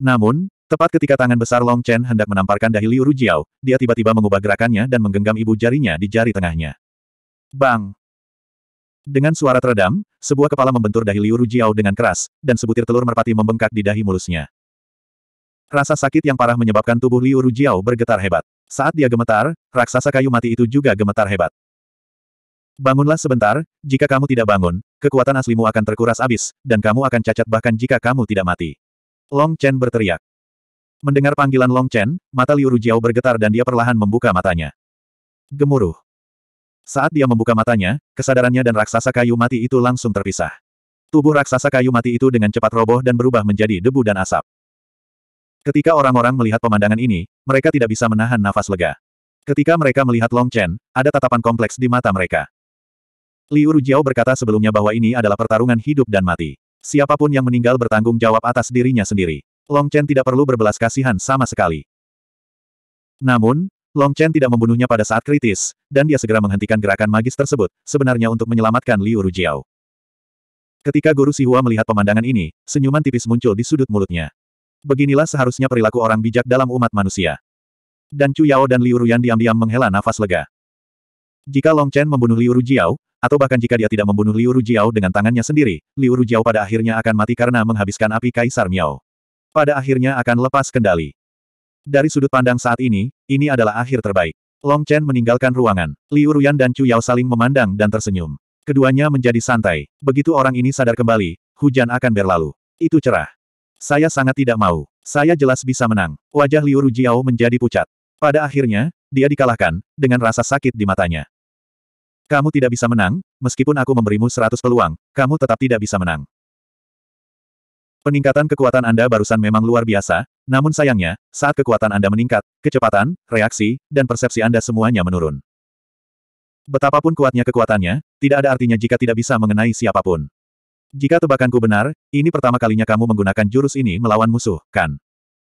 Namun, tepat ketika tangan besar Long Chen hendak menamparkan dahi Liu Rujiao, dia tiba-tiba mengubah gerakannya dan menggenggam ibu jarinya di jari tengahnya. Bang! Dengan suara teredam, sebuah kepala membentur dahi Liu Rujiao dengan keras, dan sebutir telur merpati membengkak di dahi mulusnya. Rasa sakit yang parah menyebabkan tubuh Liu Rujiao bergetar hebat. Saat dia gemetar, raksasa kayu mati itu juga gemetar hebat. Bangunlah sebentar, jika kamu tidak bangun, kekuatan aslimu akan terkuras abis, dan kamu akan cacat bahkan jika kamu tidak mati. Long Chen berteriak. Mendengar panggilan Long Chen, mata Liu Rujiao bergetar dan dia perlahan membuka matanya. Gemuruh. Saat dia membuka matanya, kesadarannya dan raksasa kayu mati itu langsung terpisah. Tubuh raksasa kayu mati itu dengan cepat roboh dan berubah menjadi debu dan asap. Ketika orang-orang melihat pemandangan ini, mereka tidak bisa menahan nafas lega. Ketika mereka melihat Long Chen, ada tatapan kompleks di mata mereka. Liu Rujiao berkata sebelumnya bahwa ini adalah pertarungan hidup dan mati. Siapapun yang meninggal bertanggung jawab atas dirinya sendiri. Long Chen tidak perlu berbelas kasihan sama sekali. Namun, Long Chen tidak membunuhnya pada saat kritis, dan dia segera menghentikan gerakan magis tersebut, sebenarnya untuk menyelamatkan Liu Rujiao. Ketika Guru Sihua melihat pemandangan ini, senyuman tipis muncul di sudut mulutnya. Beginilah seharusnya perilaku orang bijak dalam umat manusia. Dan Chu Yao dan Liu Ruyan diam-diam menghela nafas lega. Jika Long Chen membunuh Liu Rujiao, atau bahkan jika dia tidak membunuh Liu Rujiao dengan tangannya sendiri, Liu Rujiao pada akhirnya akan mati karena menghabiskan api Kaisar Miao. Pada akhirnya akan lepas kendali. Dari sudut pandang saat ini, ini adalah akhir terbaik. Long Chen meninggalkan ruangan. Liu Ruyan dan Chu Yao saling memandang dan tersenyum. Keduanya menjadi santai. Begitu orang ini sadar kembali, hujan akan berlalu. Itu cerah. Saya sangat tidak mau. Saya jelas bisa menang. Wajah Liu Rujiao menjadi pucat. Pada akhirnya, dia dikalahkan, dengan rasa sakit di matanya. Kamu tidak bisa menang, meskipun aku memberimu seratus peluang, kamu tetap tidak bisa menang. Peningkatan kekuatan Anda barusan memang luar biasa, namun sayangnya, saat kekuatan Anda meningkat, kecepatan, reaksi, dan persepsi Anda semuanya menurun. Betapapun kuatnya kekuatannya, tidak ada artinya jika tidak bisa mengenai siapapun. Jika tebakanku benar, ini pertama kalinya kamu menggunakan jurus ini melawan musuh, kan?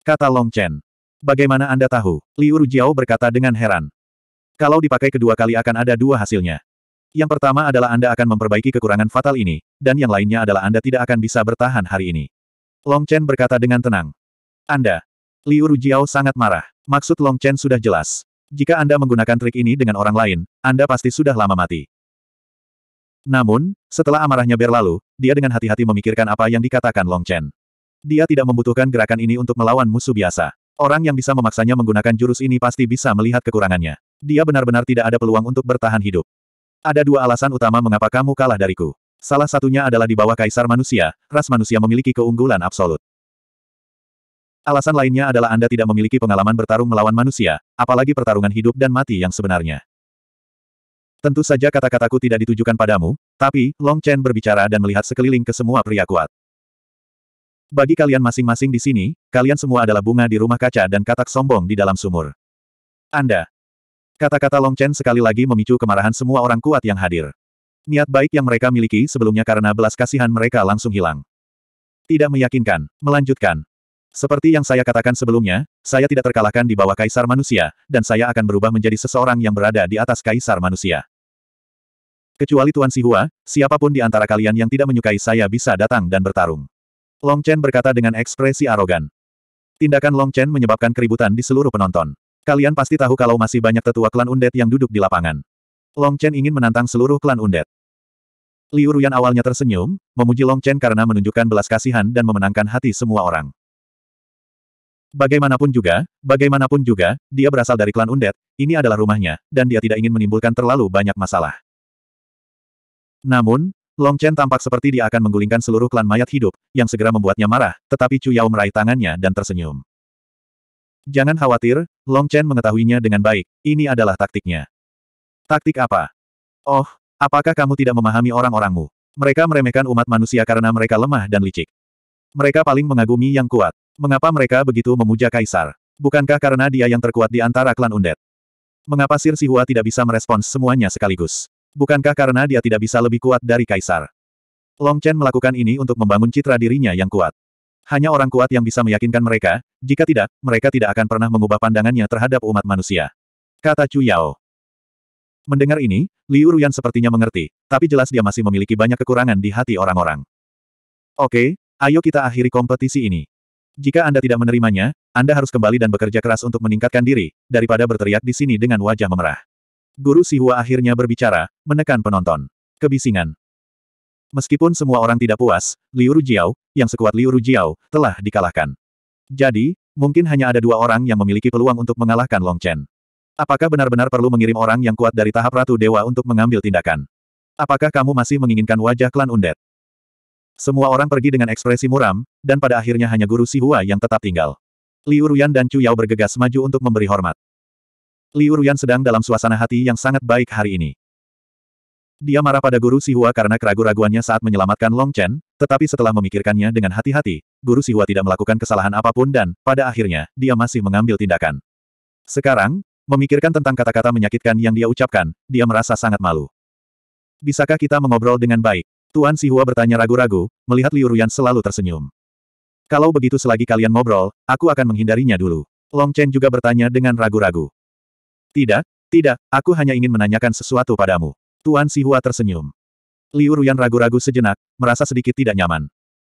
Kata Long Chen. Bagaimana Anda tahu? Liu Rujiao berkata dengan heran. Kalau dipakai kedua kali akan ada dua hasilnya. Yang pertama adalah Anda akan memperbaiki kekurangan fatal ini, dan yang lainnya adalah Anda tidak akan bisa bertahan hari ini. Long Chen berkata dengan tenang. Anda. Liu Rujiao sangat marah. Maksud Long Chen sudah jelas. Jika Anda menggunakan trik ini dengan orang lain, Anda pasti sudah lama mati. Namun, setelah amarahnya berlalu, dia dengan hati-hati memikirkan apa yang dikatakan Long Chen. Dia tidak membutuhkan gerakan ini untuk melawan musuh biasa. Orang yang bisa memaksanya menggunakan jurus ini pasti bisa melihat kekurangannya. Dia benar-benar tidak ada peluang untuk bertahan hidup. Ada dua alasan utama mengapa kamu kalah dariku. Salah satunya adalah di bawah kaisar manusia, ras manusia memiliki keunggulan absolut. Alasan lainnya adalah Anda tidak memiliki pengalaman bertarung melawan manusia, apalagi pertarungan hidup dan mati yang sebenarnya. Tentu saja kata-kataku tidak ditujukan padamu, tapi, Long Chen berbicara dan melihat sekeliling ke semua pria kuat. Bagi kalian masing-masing di sini, kalian semua adalah bunga di rumah kaca dan katak sombong di dalam sumur. Anda. Kata-kata Long Chen sekali lagi memicu kemarahan semua orang kuat yang hadir. Niat baik yang mereka miliki sebelumnya karena belas kasihan mereka langsung hilang. Tidak meyakinkan, melanjutkan. Seperti yang saya katakan sebelumnya, saya tidak terkalahkan di bawah kaisar manusia, dan saya akan berubah menjadi seseorang yang berada di atas kaisar manusia. Kecuali Tuan Sihua, siapapun di antara kalian yang tidak menyukai saya bisa datang dan bertarung. Long Chen berkata dengan ekspresi arogan. Tindakan Long Chen menyebabkan keributan di seluruh penonton. Kalian pasti tahu kalau masih banyak tetua klan undet yang duduk di lapangan. Long Chen ingin menantang seluruh klan Undet. Liu Ruyan awalnya tersenyum, memuji Long Chen karena menunjukkan belas kasihan dan memenangkan hati semua orang. Bagaimanapun juga, bagaimanapun juga, dia berasal dari klan Undet, ini adalah rumahnya, dan dia tidak ingin menimbulkan terlalu banyak masalah. Namun, Long Chen tampak seperti dia akan menggulingkan seluruh klan mayat hidup, yang segera membuatnya marah, tetapi Chu Yao meraih tangannya dan tersenyum. Jangan khawatir, Long Chen mengetahuinya dengan baik, ini adalah taktiknya. Taktik apa? Oh, apakah kamu tidak memahami orang-orangmu? Mereka meremehkan umat manusia karena mereka lemah dan licik. Mereka paling mengagumi yang kuat. Mengapa mereka begitu memuja Kaisar? Bukankah karena dia yang terkuat di antara klan Undet? Mengapa Sir Sihua tidak bisa merespons semuanya sekaligus? Bukankah karena dia tidak bisa lebih kuat dari Kaisar? Long Chen melakukan ini untuk membangun citra dirinya yang kuat. Hanya orang kuat yang bisa meyakinkan mereka, jika tidak, mereka tidak akan pernah mengubah pandangannya terhadap umat manusia. Kata Chu Yao. Mendengar ini, Liu Ruyan sepertinya mengerti, tapi jelas dia masih memiliki banyak kekurangan di hati orang-orang. Oke, ayo kita akhiri kompetisi ini. Jika Anda tidak menerimanya, Anda harus kembali dan bekerja keras untuk meningkatkan diri, daripada berteriak di sini dengan wajah memerah. Guru Sihua akhirnya berbicara, menekan penonton. Kebisingan. Meskipun semua orang tidak puas, Liu Rujiao, yang sekuat Liu Rujiao, telah dikalahkan. Jadi, mungkin hanya ada dua orang yang memiliki peluang untuk mengalahkan Long Chen. Apakah benar-benar perlu mengirim orang yang kuat dari tahap Ratu Dewa untuk mengambil tindakan? Apakah kamu masih menginginkan wajah klan Undet? Semua orang pergi dengan ekspresi muram, dan pada akhirnya hanya guru Sihua yang tetap tinggal. Liu Ruyan dan Chu Yao bergegas maju untuk memberi hormat. Liu Ruyan sedang dalam suasana hati yang sangat baik hari ini. Dia marah pada guru Sihua karena keraguan-raguannya saat menyelamatkan Long Chen, tetapi setelah memikirkannya dengan hati-hati, guru Sihua tidak melakukan kesalahan apapun dan, pada akhirnya, dia masih mengambil tindakan. Sekarang, Memikirkan tentang kata-kata menyakitkan yang dia ucapkan, dia merasa sangat malu. Bisakah kita mengobrol dengan baik? Tuan Sihua bertanya ragu-ragu, melihat Liu Ruyan selalu tersenyum. Kalau begitu selagi kalian ngobrol, aku akan menghindarinya dulu. Long Chen juga bertanya dengan ragu-ragu. Tidak, tidak, aku hanya ingin menanyakan sesuatu padamu. Tuan Sihua tersenyum. Liu Ruyan ragu-ragu sejenak, merasa sedikit tidak nyaman.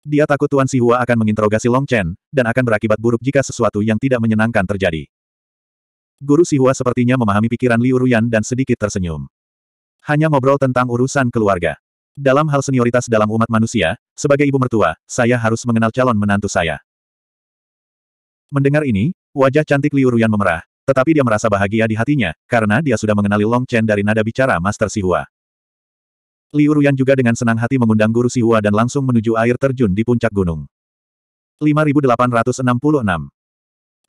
Dia takut Tuan Sihua akan menginterogasi Long Chen, dan akan berakibat buruk jika sesuatu yang tidak menyenangkan terjadi. Guru Sihua sepertinya memahami pikiran Liu Ruyan dan sedikit tersenyum. Hanya ngobrol tentang urusan keluarga. Dalam hal senioritas dalam umat manusia, sebagai ibu mertua, saya harus mengenal calon menantu saya. Mendengar ini, wajah cantik Liu Ruyan memerah, tetapi dia merasa bahagia di hatinya, karena dia sudah mengenali Long Chen dari nada bicara Master Sihua. Liu Ruyan juga dengan senang hati mengundang guru Sihua dan langsung menuju air terjun di puncak gunung. 5866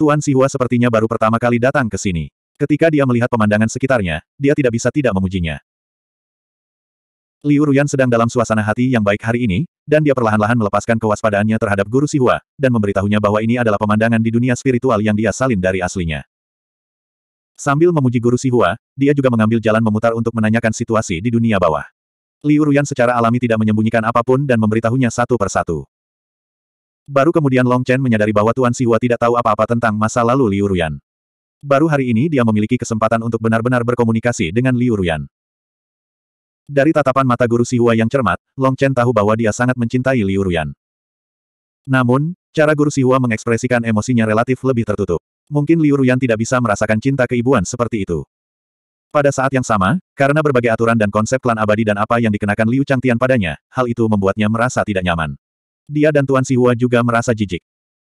Tuan Sihua sepertinya baru pertama kali datang ke sini. Ketika dia melihat pemandangan sekitarnya, dia tidak bisa tidak memujinya. Liu Ruyan sedang dalam suasana hati yang baik hari ini, dan dia perlahan-lahan melepaskan kewaspadaannya terhadap Guru Sihua, dan memberitahunya bahwa ini adalah pemandangan di dunia spiritual yang dia salin dari aslinya. Sambil memuji Guru Sihua, dia juga mengambil jalan memutar untuk menanyakan situasi di dunia bawah. Liu Ruyan secara alami tidak menyembunyikan apapun dan memberitahunya satu persatu. Baru kemudian Long Chen menyadari bahwa Tuan Siwa tidak tahu apa-apa tentang masa lalu Liu Ruyan. Baru hari ini dia memiliki kesempatan untuk benar-benar berkomunikasi dengan Liu Ruyan. Dari tatapan mata guru Siwa yang cermat, Long Chen tahu bahwa dia sangat mencintai Liu Ruyan. Namun, cara guru Siwa mengekspresikan emosinya relatif lebih tertutup. Mungkin Liu Ruyan tidak bisa merasakan cinta keibuan seperti itu. Pada saat yang sama, karena berbagai aturan dan konsep klan abadi dan apa yang dikenakan Liu Changtian padanya, hal itu membuatnya merasa tidak nyaman. Dia dan Tuan Sihua juga merasa jijik.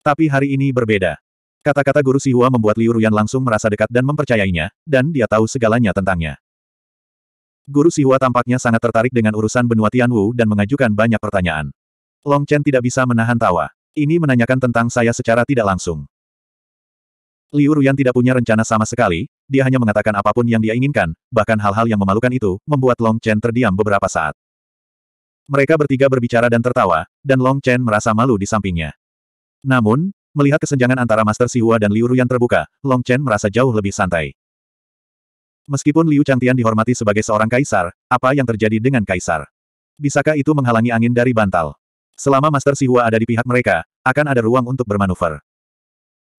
Tapi hari ini berbeda. Kata-kata guru Sihua membuat Liu Ruyan langsung merasa dekat dan mempercayainya, dan dia tahu segalanya tentangnya. Guru Sihua tampaknya sangat tertarik dengan urusan benua Tianwu dan mengajukan banyak pertanyaan. Long Chen tidak bisa menahan tawa. Ini menanyakan tentang saya secara tidak langsung. Liu Ruyan tidak punya rencana sama sekali, dia hanya mengatakan apapun yang dia inginkan, bahkan hal-hal yang memalukan itu, membuat Long Chen terdiam beberapa saat. Mereka bertiga berbicara dan tertawa, dan Long Chen merasa malu di sampingnya. Namun, melihat kesenjangan antara Master Sihua dan Liu Ruyan terbuka, Long Chen merasa jauh lebih santai. Meskipun Liu Changtian dihormati sebagai seorang kaisar, apa yang terjadi dengan kaisar? Bisakah itu menghalangi angin dari bantal? Selama Master Sihua ada di pihak mereka, akan ada ruang untuk bermanuver.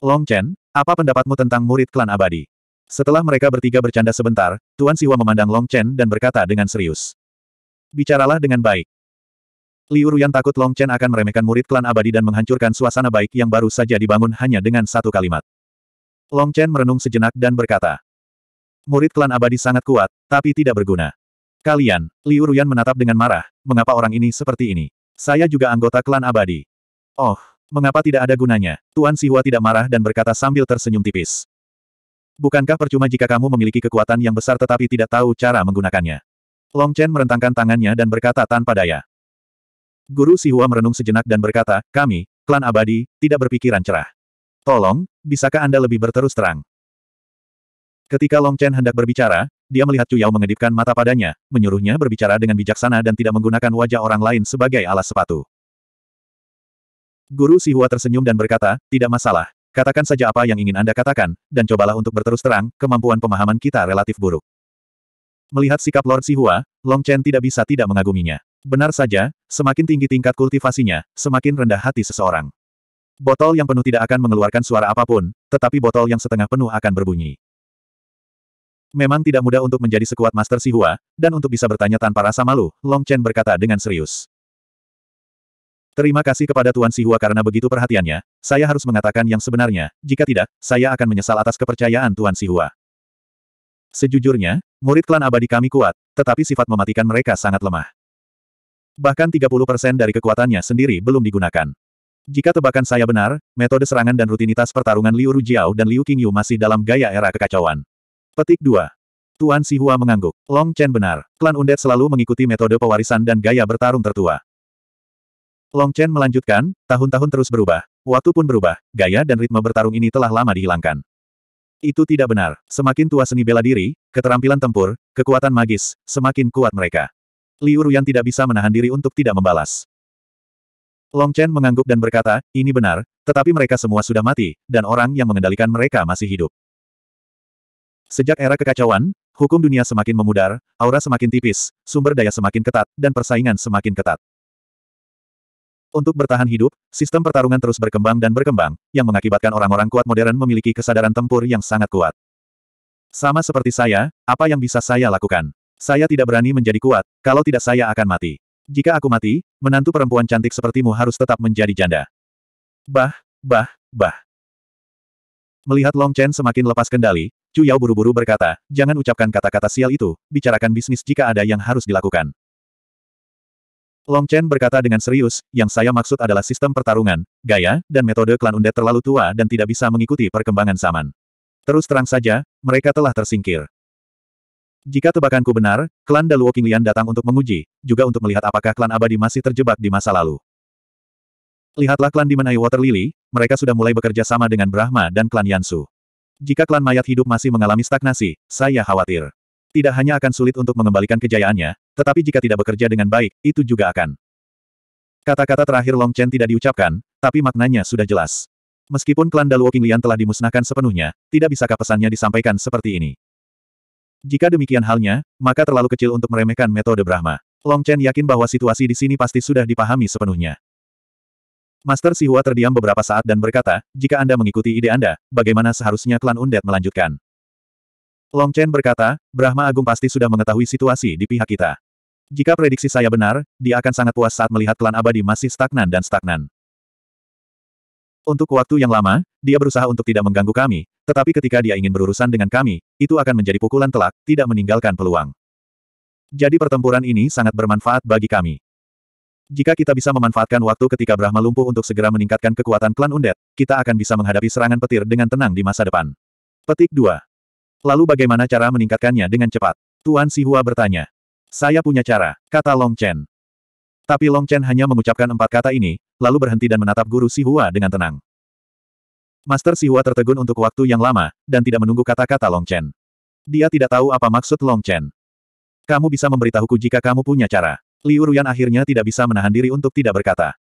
Long Chen, apa pendapatmu tentang murid klan abadi? Setelah mereka bertiga bercanda sebentar, Tuan Siwa memandang Long Chen dan berkata dengan serius. Bicaralah dengan baik. Liu Ruyan takut Long Chen akan meremehkan murid klan abadi dan menghancurkan suasana baik yang baru saja dibangun hanya dengan satu kalimat. Long Chen merenung sejenak dan berkata, Murid klan abadi sangat kuat, tapi tidak berguna. Kalian, Liu Ruyan menatap dengan marah, mengapa orang ini seperti ini? Saya juga anggota klan abadi. Oh, mengapa tidak ada gunanya? Tuan Sihua tidak marah dan berkata sambil tersenyum tipis. Bukankah percuma jika kamu memiliki kekuatan yang besar tetapi tidak tahu cara menggunakannya? Long Chen merentangkan tangannya dan berkata tanpa daya. Guru Sihua merenung sejenak dan berkata, kami, klan abadi, tidak berpikiran cerah. Tolong, bisakah Anda lebih berterus terang? Ketika Long Chen hendak berbicara, dia melihat Chu Yao mengedipkan mata padanya, menyuruhnya berbicara dengan bijaksana dan tidak menggunakan wajah orang lain sebagai alas sepatu. Guru Sihua tersenyum dan berkata, tidak masalah, katakan saja apa yang ingin Anda katakan, dan cobalah untuk berterus terang, kemampuan pemahaman kita relatif buruk. Melihat sikap Lord Sihua, Long Chen tidak bisa tidak mengaguminya. Benar saja, semakin tinggi tingkat kultivasinya, semakin rendah hati seseorang. Botol yang penuh tidak akan mengeluarkan suara apapun, tetapi botol yang setengah penuh akan berbunyi. Memang tidak mudah untuk menjadi sekuat Master Sihua, dan untuk bisa bertanya tanpa rasa malu, Long Chen berkata dengan serius. Terima kasih kepada Tuan Sihua karena begitu perhatiannya, saya harus mengatakan yang sebenarnya, jika tidak, saya akan menyesal atas kepercayaan Tuan Sihua. Sejujurnya, murid klan abadi kami kuat, tetapi sifat mematikan mereka sangat lemah. Bahkan 30% dari kekuatannya sendiri belum digunakan. Jika tebakan saya benar, metode serangan dan rutinitas pertarungan Liu Rujiao dan Liu Qingyu masih dalam gaya era kekacauan. Petik 2. Tuan Sihua mengangguk. Long Chen benar. Klan Undead selalu mengikuti metode pewarisan dan gaya bertarung tertua. Long Chen melanjutkan, tahun-tahun terus berubah. Waktu pun berubah, gaya dan ritme bertarung ini telah lama dihilangkan. Itu tidak benar. Semakin tua seni bela diri, keterampilan tempur, kekuatan magis, semakin kuat mereka. Liu Ruyan tidak bisa menahan diri untuk tidak membalas. Long Chen mengangguk dan berkata, ini benar, tetapi mereka semua sudah mati, dan orang yang mengendalikan mereka masih hidup. Sejak era kekacauan, hukum dunia semakin memudar, aura semakin tipis, sumber daya semakin ketat, dan persaingan semakin ketat. Untuk bertahan hidup, sistem pertarungan terus berkembang dan berkembang, yang mengakibatkan orang-orang kuat modern memiliki kesadaran tempur yang sangat kuat. Sama seperti saya, apa yang bisa saya lakukan? Saya tidak berani menjadi kuat, kalau tidak saya akan mati. Jika aku mati, menantu perempuan cantik sepertimu harus tetap menjadi janda. Bah, bah, bah. Melihat Long Chen semakin lepas kendali, Chu Yao buru-buru berkata, jangan ucapkan kata-kata sial itu, bicarakan bisnis jika ada yang harus dilakukan. Long Chen berkata dengan serius, yang saya maksud adalah sistem pertarungan, gaya, dan metode klan undet terlalu tua dan tidak bisa mengikuti perkembangan zaman. Terus terang saja, mereka telah tersingkir. Jika tebakanku benar, klan Daluo Qinglian datang untuk menguji, juga untuk melihat apakah klan abadi masih terjebak di masa lalu. Lihatlah klan di Menai Water Lily, mereka sudah mulai bekerja sama dengan Brahma dan klan Yansu. Jika klan mayat hidup masih mengalami stagnasi, saya khawatir. Tidak hanya akan sulit untuk mengembalikan kejayaannya, tetapi jika tidak bekerja dengan baik, itu juga akan. Kata-kata terakhir Long Chen tidak diucapkan, tapi maknanya sudah jelas. Meskipun klan Daluo Qinglian telah dimusnahkan sepenuhnya, tidak bisakah pesannya disampaikan seperti ini? Jika demikian halnya, maka terlalu kecil untuk meremehkan metode Brahma. Long Chen yakin bahwa situasi di sini pasti sudah dipahami sepenuhnya. Master Sihua terdiam beberapa saat dan berkata, jika Anda mengikuti ide Anda, bagaimana seharusnya klan Undead melanjutkan? Long Chen berkata, Brahma Agung pasti sudah mengetahui situasi di pihak kita. Jika prediksi saya benar, dia akan sangat puas saat melihat klan abadi masih stagnan dan stagnan. Untuk waktu yang lama, dia berusaha untuk tidak mengganggu kami, tetapi ketika dia ingin berurusan dengan kami, itu akan menjadi pukulan telak, tidak meninggalkan peluang. Jadi pertempuran ini sangat bermanfaat bagi kami. Jika kita bisa memanfaatkan waktu ketika Brahma lumpuh untuk segera meningkatkan kekuatan klan Undet, kita akan bisa menghadapi serangan petir dengan tenang di masa depan. Petik 2. Lalu bagaimana cara meningkatkannya dengan cepat? Tuan Sihua bertanya. Saya punya cara, kata Long Chen. Tapi Long Chen hanya mengucapkan empat kata ini, lalu berhenti dan menatap guru Sihua dengan tenang. Master Sihua tertegun untuk waktu yang lama, dan tidak menunggu kata-kata Long Chen. Dia tidak tahu apa maksud Long Chen. Kamu bisa memberitahuku jika kamu punya cara. Liu Ruyan akhirnya tidak bisa menahan diri untuk tidak berkata.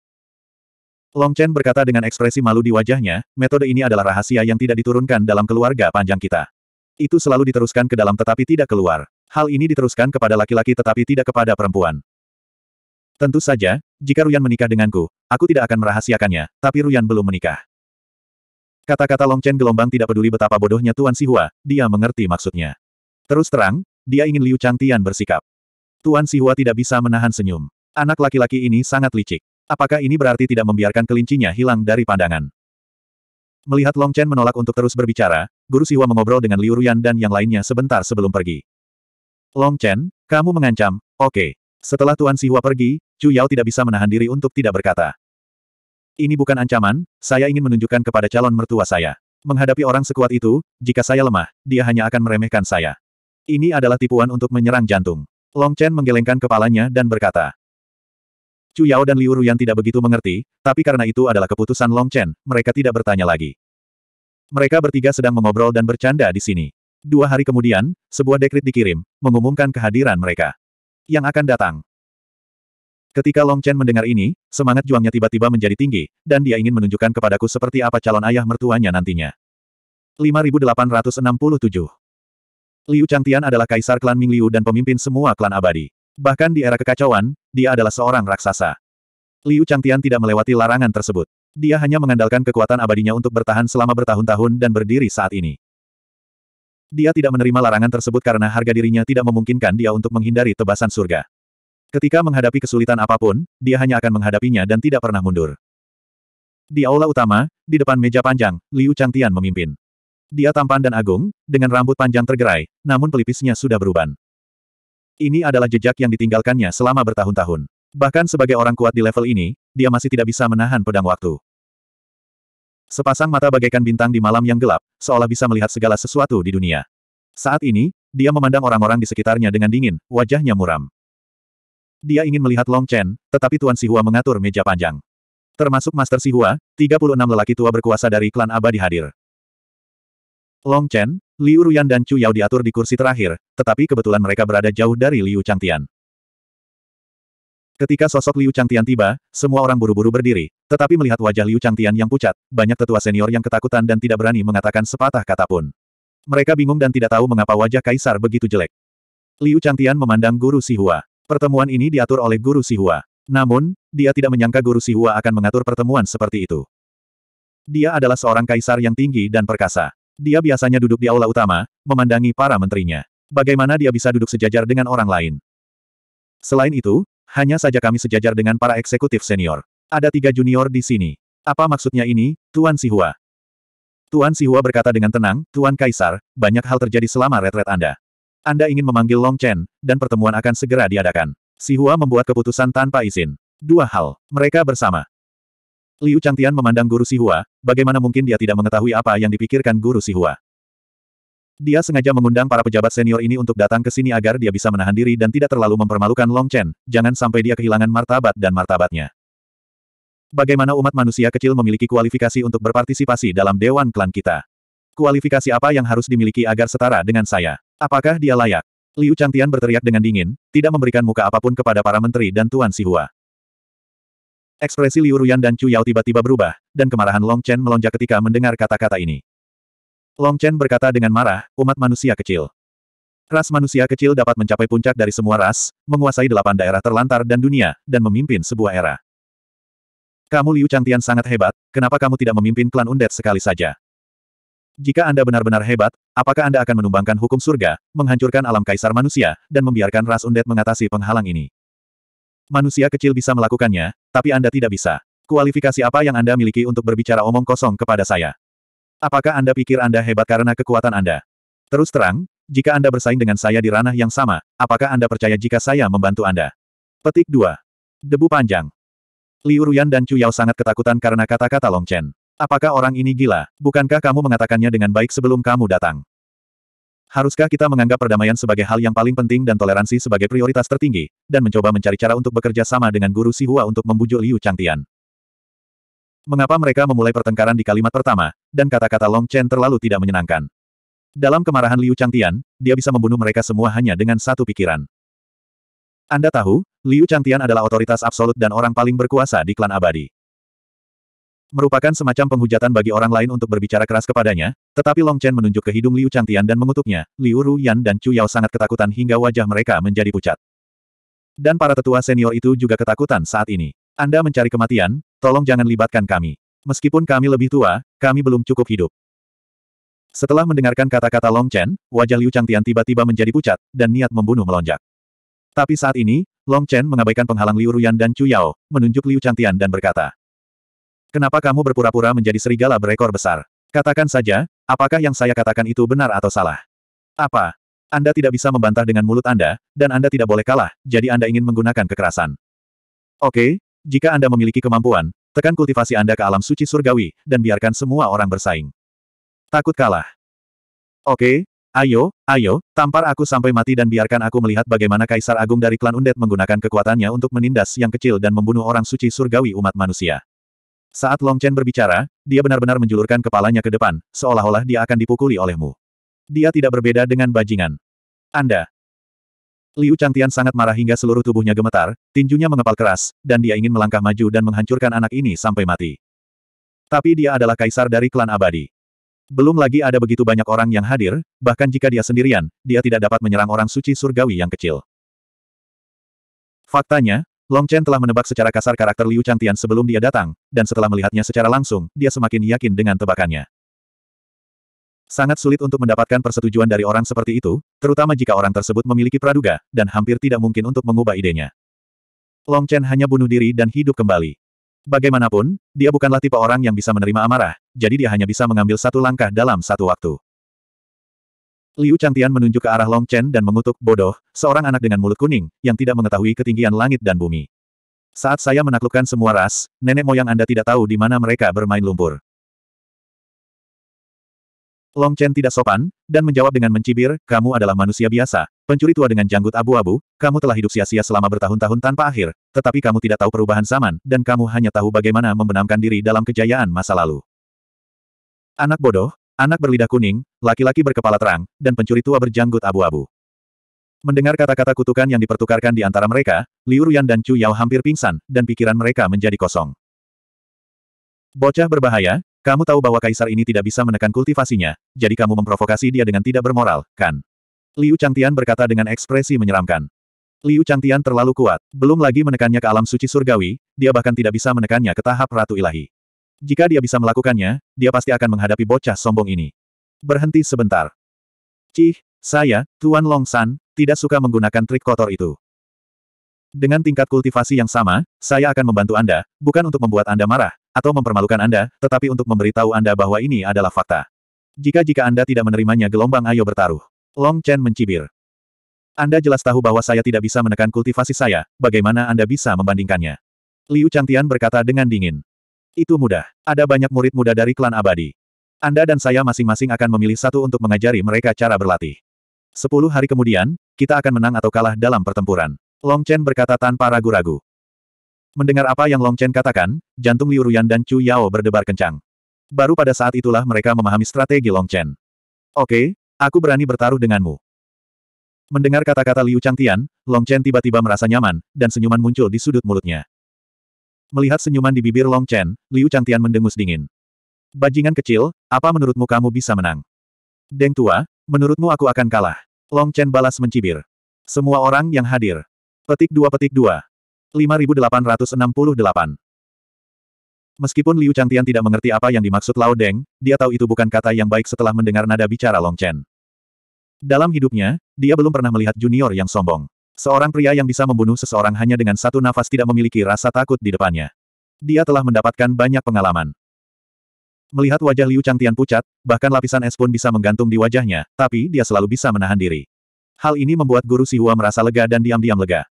Long Chen berkata dengan ekspresi malu di wajahnya, metode ini adalah rahasia yang tidak diturunkan dalam keluarga panjang kita. Itu selalu diteruskan ke dalam tetapi tidak keluar. Hal ini diteruskan kepada laki-laki tetapi tidak kepada perempuan. Tentu saja, jika Ruyan menikah denganku, aku tidak akan merahasiakannya, tapi Ruyan belum menikah. Kata-kata Long Chen gelombang tidak peduli betapa bodohnya Tuan Sihua, dia mengerti maksudnya. Terus terang, dia ingin Liu Changtian bersikap. Tuan Sihua tidak bisa menahan senyum. Anak laki-laki ini sangat licik. Apakah ini berarti tidak membiarkan kelincinya hilang dari pandangan? Melihat Long Chen menolak untuk terus berbicara, Guru Sihua mengobrol dengan Liu Ruyan dan yang lainnya sebentar sebelum pergi. Long Chen, kamu mengancam, oke. Okay. Setelah Tuan Sihua pergi, Chu Yao tidak bisa menahan diri untuk tidak berkata. Ini bukan ancaman, saya ingin menunjukkan kepada calon mertua saya. Menghadapi orang sekuat itu, jika saya lemah, dia hanya akan meremehkan saya. Ini adalah tipuan untuk menyerang jantung. Long Chen menggelengkan kepalanya dan berkata. Chu Yao dan Liu Ruyan tidak begitu mengerti, tapi karena itu adalah keputusan Long Chen, mereka tidak bertanya lagi. Mereka bertiga sedang mengobrol dan bercanda di sini. Dua hari kemudian, sebuah dekrit dikirim, mengumumkan kehadiran mereka yang akan datang. Ketika Long Chen mendengar ini, semangat juangnya tiba-tiba menjadi tinggi, dan dia ingin menunjukkan kepadaku seperti apa calon ayah mertuanya nantinya. 5867 Liu Changtian adalah kaisar klan Ming Liu dan pemimpin semua klan abadi. Bahkan di era kekacauan, dia adalah seorang raksasa. Liu Changtian tidak melewati larangan tersebut. Dia hanya mengandalkan kekuatan abadinya untuk bertahan selama bertahun-tahun dan berdiri saat ini. Dia tidak menerima larangan tersebut karena harga dirinya tidak memungkinkan dia untuk menghindari tebasan surga. Ketika menghadapi kesulitan apapun, dia hanya akan menghadapinya dan tidak pernah mundur. Di aula utama, di depan meja panjang, Liu Changtian memimpin. Dia tampan dan agung, dengan rambut panjang tergerai, namun pelipisnya sudah beruban. Ini adalah jejak yang ditinggalkannya selama bertahun-tahun. Bahkan sebagai orang kuat di level ini, dia masih tidak bisa menahan pedang waktu. Sepasang mata bagaikan bintang di malam yang gelap, seolah bisa melihat segala sesuatu di dunia. Saat ini, dia memandang orang-orang di sekitarnya dengan dingin, wajahnya muram. Dia ingin melihat Long Chen, tetapi Tuan Sihua mengatur meja panjang. Termasuk Master Sihua, 36 lelaki tua berkuasa dari klan abadi hadir. Long Chen, Liu Ruyan dan Chu Yao diatur di kursi terakhir, tetapi kebetulan mereka berada jauh dari Liu Changtian. Ketika sosok Liu Changtian tiba, semua orang buru-buru berdiri, tetapi melihat wajah Liu Changtian yang pucat, banyak tetua senior yang ketakutan dan tidak berani mengatakan sepatah kata pun. Mereka bingung dan tidak tahu mengapa wajah kaisar begitu jelek. Liu Changtian memandang guru Sihua. Pertemuan ini diatur oleh guru Sihua. Namun, dia tidak menyangka guru Sihua akan mengatur pertemuan seperti itu. Dia adalah seorang kaisar yang tinggi dan perkasa. Dia biasanya duduk di aula utama, memandangi para menterinya. Bagaimana dia bisa duduk sejajar dengan orang lain? Selain itu, hanya saja kami sejajar dengan para eksekutif senior. Ada tiga junior di sini. Apa maksudnya ini, Tuan Sihua? Tuan Sihua berkata dengan tenang, Tuan Kaisar, banyak hal terjadi selama retret Anda. Anda ingin memanggil Long Chen, dan pertemuan akan segera diadakan. Sihua membuat keputusan tanpa izin. Dua hal, mereka bersama. Liu Changtian memandang guru Sihua, bagaimana mungkin dia tidak mengetahui apa yang dipikirkan guru Sihua. Dia sengaja mengundang para pejabat senior ini untuk datang ke sini agar dia bisa menahan diri dan tidak terlalu mempermalukan Long Chen, jangan sampai dia kehilangan martabat dan martabatnya. Bagaimana umat manusia kecil memiliki kualifikasi untuk berpartisipasi dalam Dewan Klan kita? Kualifikasi apa yang harus dimiliki agar setara dengan saya? Apakah dia layak? Liu Changtian berteriak dengan dingin, tidak memberikan muka apapun kepada para menteri dan Tuan Sihua. Ekspresi Liu Ruyan dan Chu Yao tiba-tiba berubah, dan kemarahan Long Chen melonjak ketika mendengar kata-kata ini. Long Chen berkata dengan marah, umat manusia kecil. Ras manusia kecil dapat mencapai puncak dari semua ras, menguasai delapan daerah terlantar dan dunia, dan memimpin sebuah era. Kamu Liu Changtian sangat hebat, kenapa kamu tidak memimpin klan Undet sekali saja? Jika Anda benar-benar hebat, apakah Anda akan menumbangkan hukum surga, menghancurkan alam kaisar manusia, dan membiarkan ras Undet mengatasi penghalang ini? Manusia kecil bisa melakukannya, tapi Anda tidak bisa. Kualifikasi apa yang Anda miliki untuk berbicara omong kosong kepada saya? Apakah Anda pikir Anda hebat karena kekuatan Anda? Terus terang, jika Anda bersaing dengan saya di ranah yang sama, apakah Anda percaya jika saya membantu Anda? Petik 2. Debu panjang. Liu Ruyan dan Chu Yao sangat ketakutan karena kata-kata Long Chen. Apakah orang ini gila? Bukankah kamu mengatakannya dengan baik sebelum kamu datang? Haruskah kita menganggap perdamaian sebagai hal yang paling penting dan toleransi sebagai prioritas tertinggi, dan mencoba mencari cara untuk bekerja sama dengan guru Sihua untuk membujuk Liu Changtian? Mengapa mereka memulai pertengkaran di kalimat pertama, dan kata-kata Long Chen terlalu tidak menyenangkan. Dalam kemarahan Liu Changtian, dia bisa membunuh mereka semua hanya dengan satu pikiran. Anda tahu, Liu Changtian adalah otoritas absolut dan orang paling berkuasa di klan abadi. Merupakan semacam penghujatan bagi orang lain untuk berbicara keras kepadanya, tetapi Long Chen menunjuk ke hidung Liu Changtian dan mengutuknya, Liu Ruyan dan Chu Yao sangat ketakutan hingga wajah mereka menjadi pucat. Dan para tetua senior itu juga ketakutan saat ini. Anda mencari kematian, tolong jangan libatkan kami. Meskipun kami lebih tua, kami belum cukup hidup. Setelah mendengarkan kata-kata Long Chen, wajah Liu Tian tiba-tiba menjadi pucat, dan niat membunuh melonjak. Tapi saat ini, Long Chen mengabaikan penghalang Liu Ruyan dan Chu Yao, menunjuk Liu Tian dan berkata, Kenapa kamu berpura-pura menjadi serigala berekor besar? Katakan saja, apakah yang saya katakan itu benar atau salah? Apa? Anda tidak bisa membantah dengan mulut Anda, dan Anda tidak boleh kalah, jadi Anda ingin menggunakan kekerasan. Oke, jika Anda memiliki kemampuan, tekan kultivasi Anda ke alam suci surgawi, dan biarkan semua orang bersaing. Takut kalah. Oke, ayo, ayo, tampar aku sampai mati dan biarkan aku melihat bagaimana Kaisar Agung dari klan Undet menggunakan kekuatannya untuk menindas yang kecil dan membunuh orang suci surgawi umat manusia. Saat Long Chen berbicara, dia benar-benar menjulurkan kepalanya ke depan, seolah-olah dia akan dipukuli olehmu. Dia tidak berbeda dengan bajingan. Anda, Liu Changtian sangat marah hingga seluruh tubuhnya gemetar, tinjunya mengepal keras, dan dia ingin melangkah maju dan menghancurkan anak ini sampai mati. Tapi dia adalah kaisar dari klan abadi. Belum lagi ada begitu banyak orang yang hadir, bahkan jika dia sendirian, dia tidak dapat menyerang orang suci surgawi yang kecil. Faktanya, Long Chen telah menebak secara kasar karakter Liu Changtian sebelum dia datang, dan setelah melihatnya secara langsung, dia semakin yakin dengan tebakannya. Sangat sulit untuk mendapatkan persetujuan dari orang seperti itu, terutama jika orang tersebut memiliki praduga, dan hampir tidak mungkin untuk mengubah idenya. Long Chen hanya bunuh diri dan hidup kembali. Bagaimanapun, dia bukanlah tipe orang yang bisa menerima amarah, jadi dia hanya bisa mengambil satu langkah dalam satu waktu. Liu Changtian menunjuk ke arah Long Chen dan mengutuk, bodoh, seorang anak dengan mulut kuning, yang tidak mengetahui ketinggian langit dan bumi. Saat saya menaklukkan semua ras, nenek moyang Anda tidak tahu di mana mereka bermain lumpur. Long Chen tidak sopan, dan menjawab dengan mencibir, kamu adalah manusia biasa, pencuri tua dengan janggut abu-abu, kamu telah hidup sia-sia selama bertahun-tahun tanpa akhir, tetapi kamu tidak tahu perubahan zaman, dan kamu hanya tahu bagaimana membenamkan diri dalam kejayaan masa lalu. Anak bodoh, anak berlidah kuning, laki-laki berkepala terang, dan pencuri tua berjanggut abu-abu. Mendengar kata-kata kutukan yang dipertukarkan di antara mereka, Liu Ruyan dan Chu Yao hampir pingsan, dan pikiran mereka menjadi kosong. Bocah berbahaya, kamu tahu bahwa kaisar ini tidak bisa menekan kultivasinya, jadi kamu memprovokasi dia dengan tidak bermoral, kan? Liu Changtian berkata dengan ekspresi menyeramkan. Liu Changtian terlalu kuat, belum lagi menekannya ke alam suci surgawi, dia bahkan tidak bisa menekannya ke tahap Ratu Ilahi. Jika dia bisa melakukannya, dia pasti akan menghadapi bocah sombong ini. Berhenti sebentar. Cih, saya, Tuan Long San, tidak suka menggunakan trik kotor itu. Dengan tingkat kultivasi yang sama, saya akan membantu Anda, bukan untuk membuat Anda marah, atau mempermalukan Anda, tetapi untuk memberitahu Anda bahwa ini adalah fakta. Jika-jika Anda tidak menerimanya gelombang ayo bertaruh. Long Chen mencibir. Anda jelas tahu bahwa saya tidak bisa menekan kultivasi saya, bagaimana Anda bisa membandingkannya? Liu Changtian berkata dengan dingin. Itu mudah. Ada banyak murid muda dari klan abadi. Anda dan saya masing-masing akan memilih satu untuk mengajari mereka cara berlatih. Sepuluh hari kemudian, kita akan menang atau kalah dalam pertempuran. Long Chen berkata tanpa ragu-ragu. Mendengar apa yang Long Chen katakan, jantung Liu Ruyan dan Chu Yao berdebar kencang. Baru pada saat itulah mereka memahami strategi Long Chen. Oke, aku berani bertaruh denganmu. Mendengar kata-kata Liu Changtian, Long Chen tiba-tiba merasa nyaman, dan senyuman muncul di sudut mulutnya. Melihat senyuman di bibir Long Chen, Liu Changtian mendengus dingin. Bajingan kecil, apa menurutmu kamu bisa menang? Deng tua, menurutmu aku akan kalah? Long Chen balas mencibir. Semua orang yang hadir. Petik dua petik dua. 5868. Meskipun Liu Changtian tidak mengerti apa yang dimaksud Lao Deng, dia tahu itu bukan kata yang baik setelah mendengar nada bicara Long Chen. Dalam hidupnya, dia belum pernah melihat junior yang sombong. Seorang pria yang bisa membunuh seseorang hanya dengan satu nafas tidak memiliki rasa takut di depannya. Dia telah mendapatkan banyak pengalaman. Melihat wajah Liu Changtian pucat, bahkan lapisan es pun bisa menggantung di wajahnya, tapi dia selalu bisa menahan diri. Hal ini membuat Guru Sihua merasa lega dan diam-diam lega.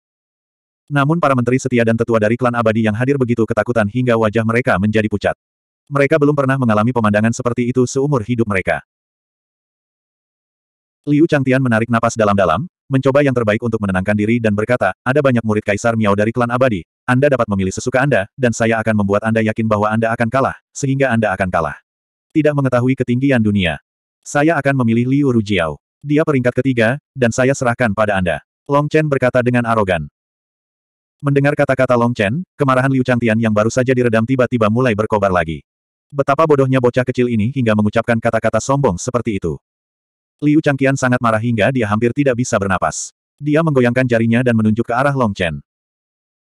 Namun para menteri setia dan tetua dari klan abadi yang hadir begitu ketakutan hingga wajah mereka menjadi pucat. Mereka belum pernah mengalami pemandangan seperti itu seumur hidup mereka. Liu Changtian menarik napas dalam-dalam, mencoba yang terbaik untuk menenangkan diri dan berkata, ada banyak murid Kaisar Miao dari klan abadi, Anda dapat memilih sesuka Anda, dan saya akan membuat Anda yakin bahwa Anda akan kalah, sehingga Anda akan kalah. Tidak mengetahui ketinggian dunia. Saya akan memilih Liu Rujiao. Dia peringkat ketiga, dan saya serahkan pada Anda. Long Chen berkata dengan arogan. Mendengar kata-kata Long Chen, kemarahan Liu Changtian yang baru saja diredam tiba-tiba mulai berkobar lagi. Betapa bodohnya bocah kecil ini hingga mengucapkan kata-kata sombong seperti itu. Liu Changtian sangat marah hingga dia hampir tidak bisa bernapas. Dia menggoyangkan jarinya dan menunjuk ke arah Long Chen.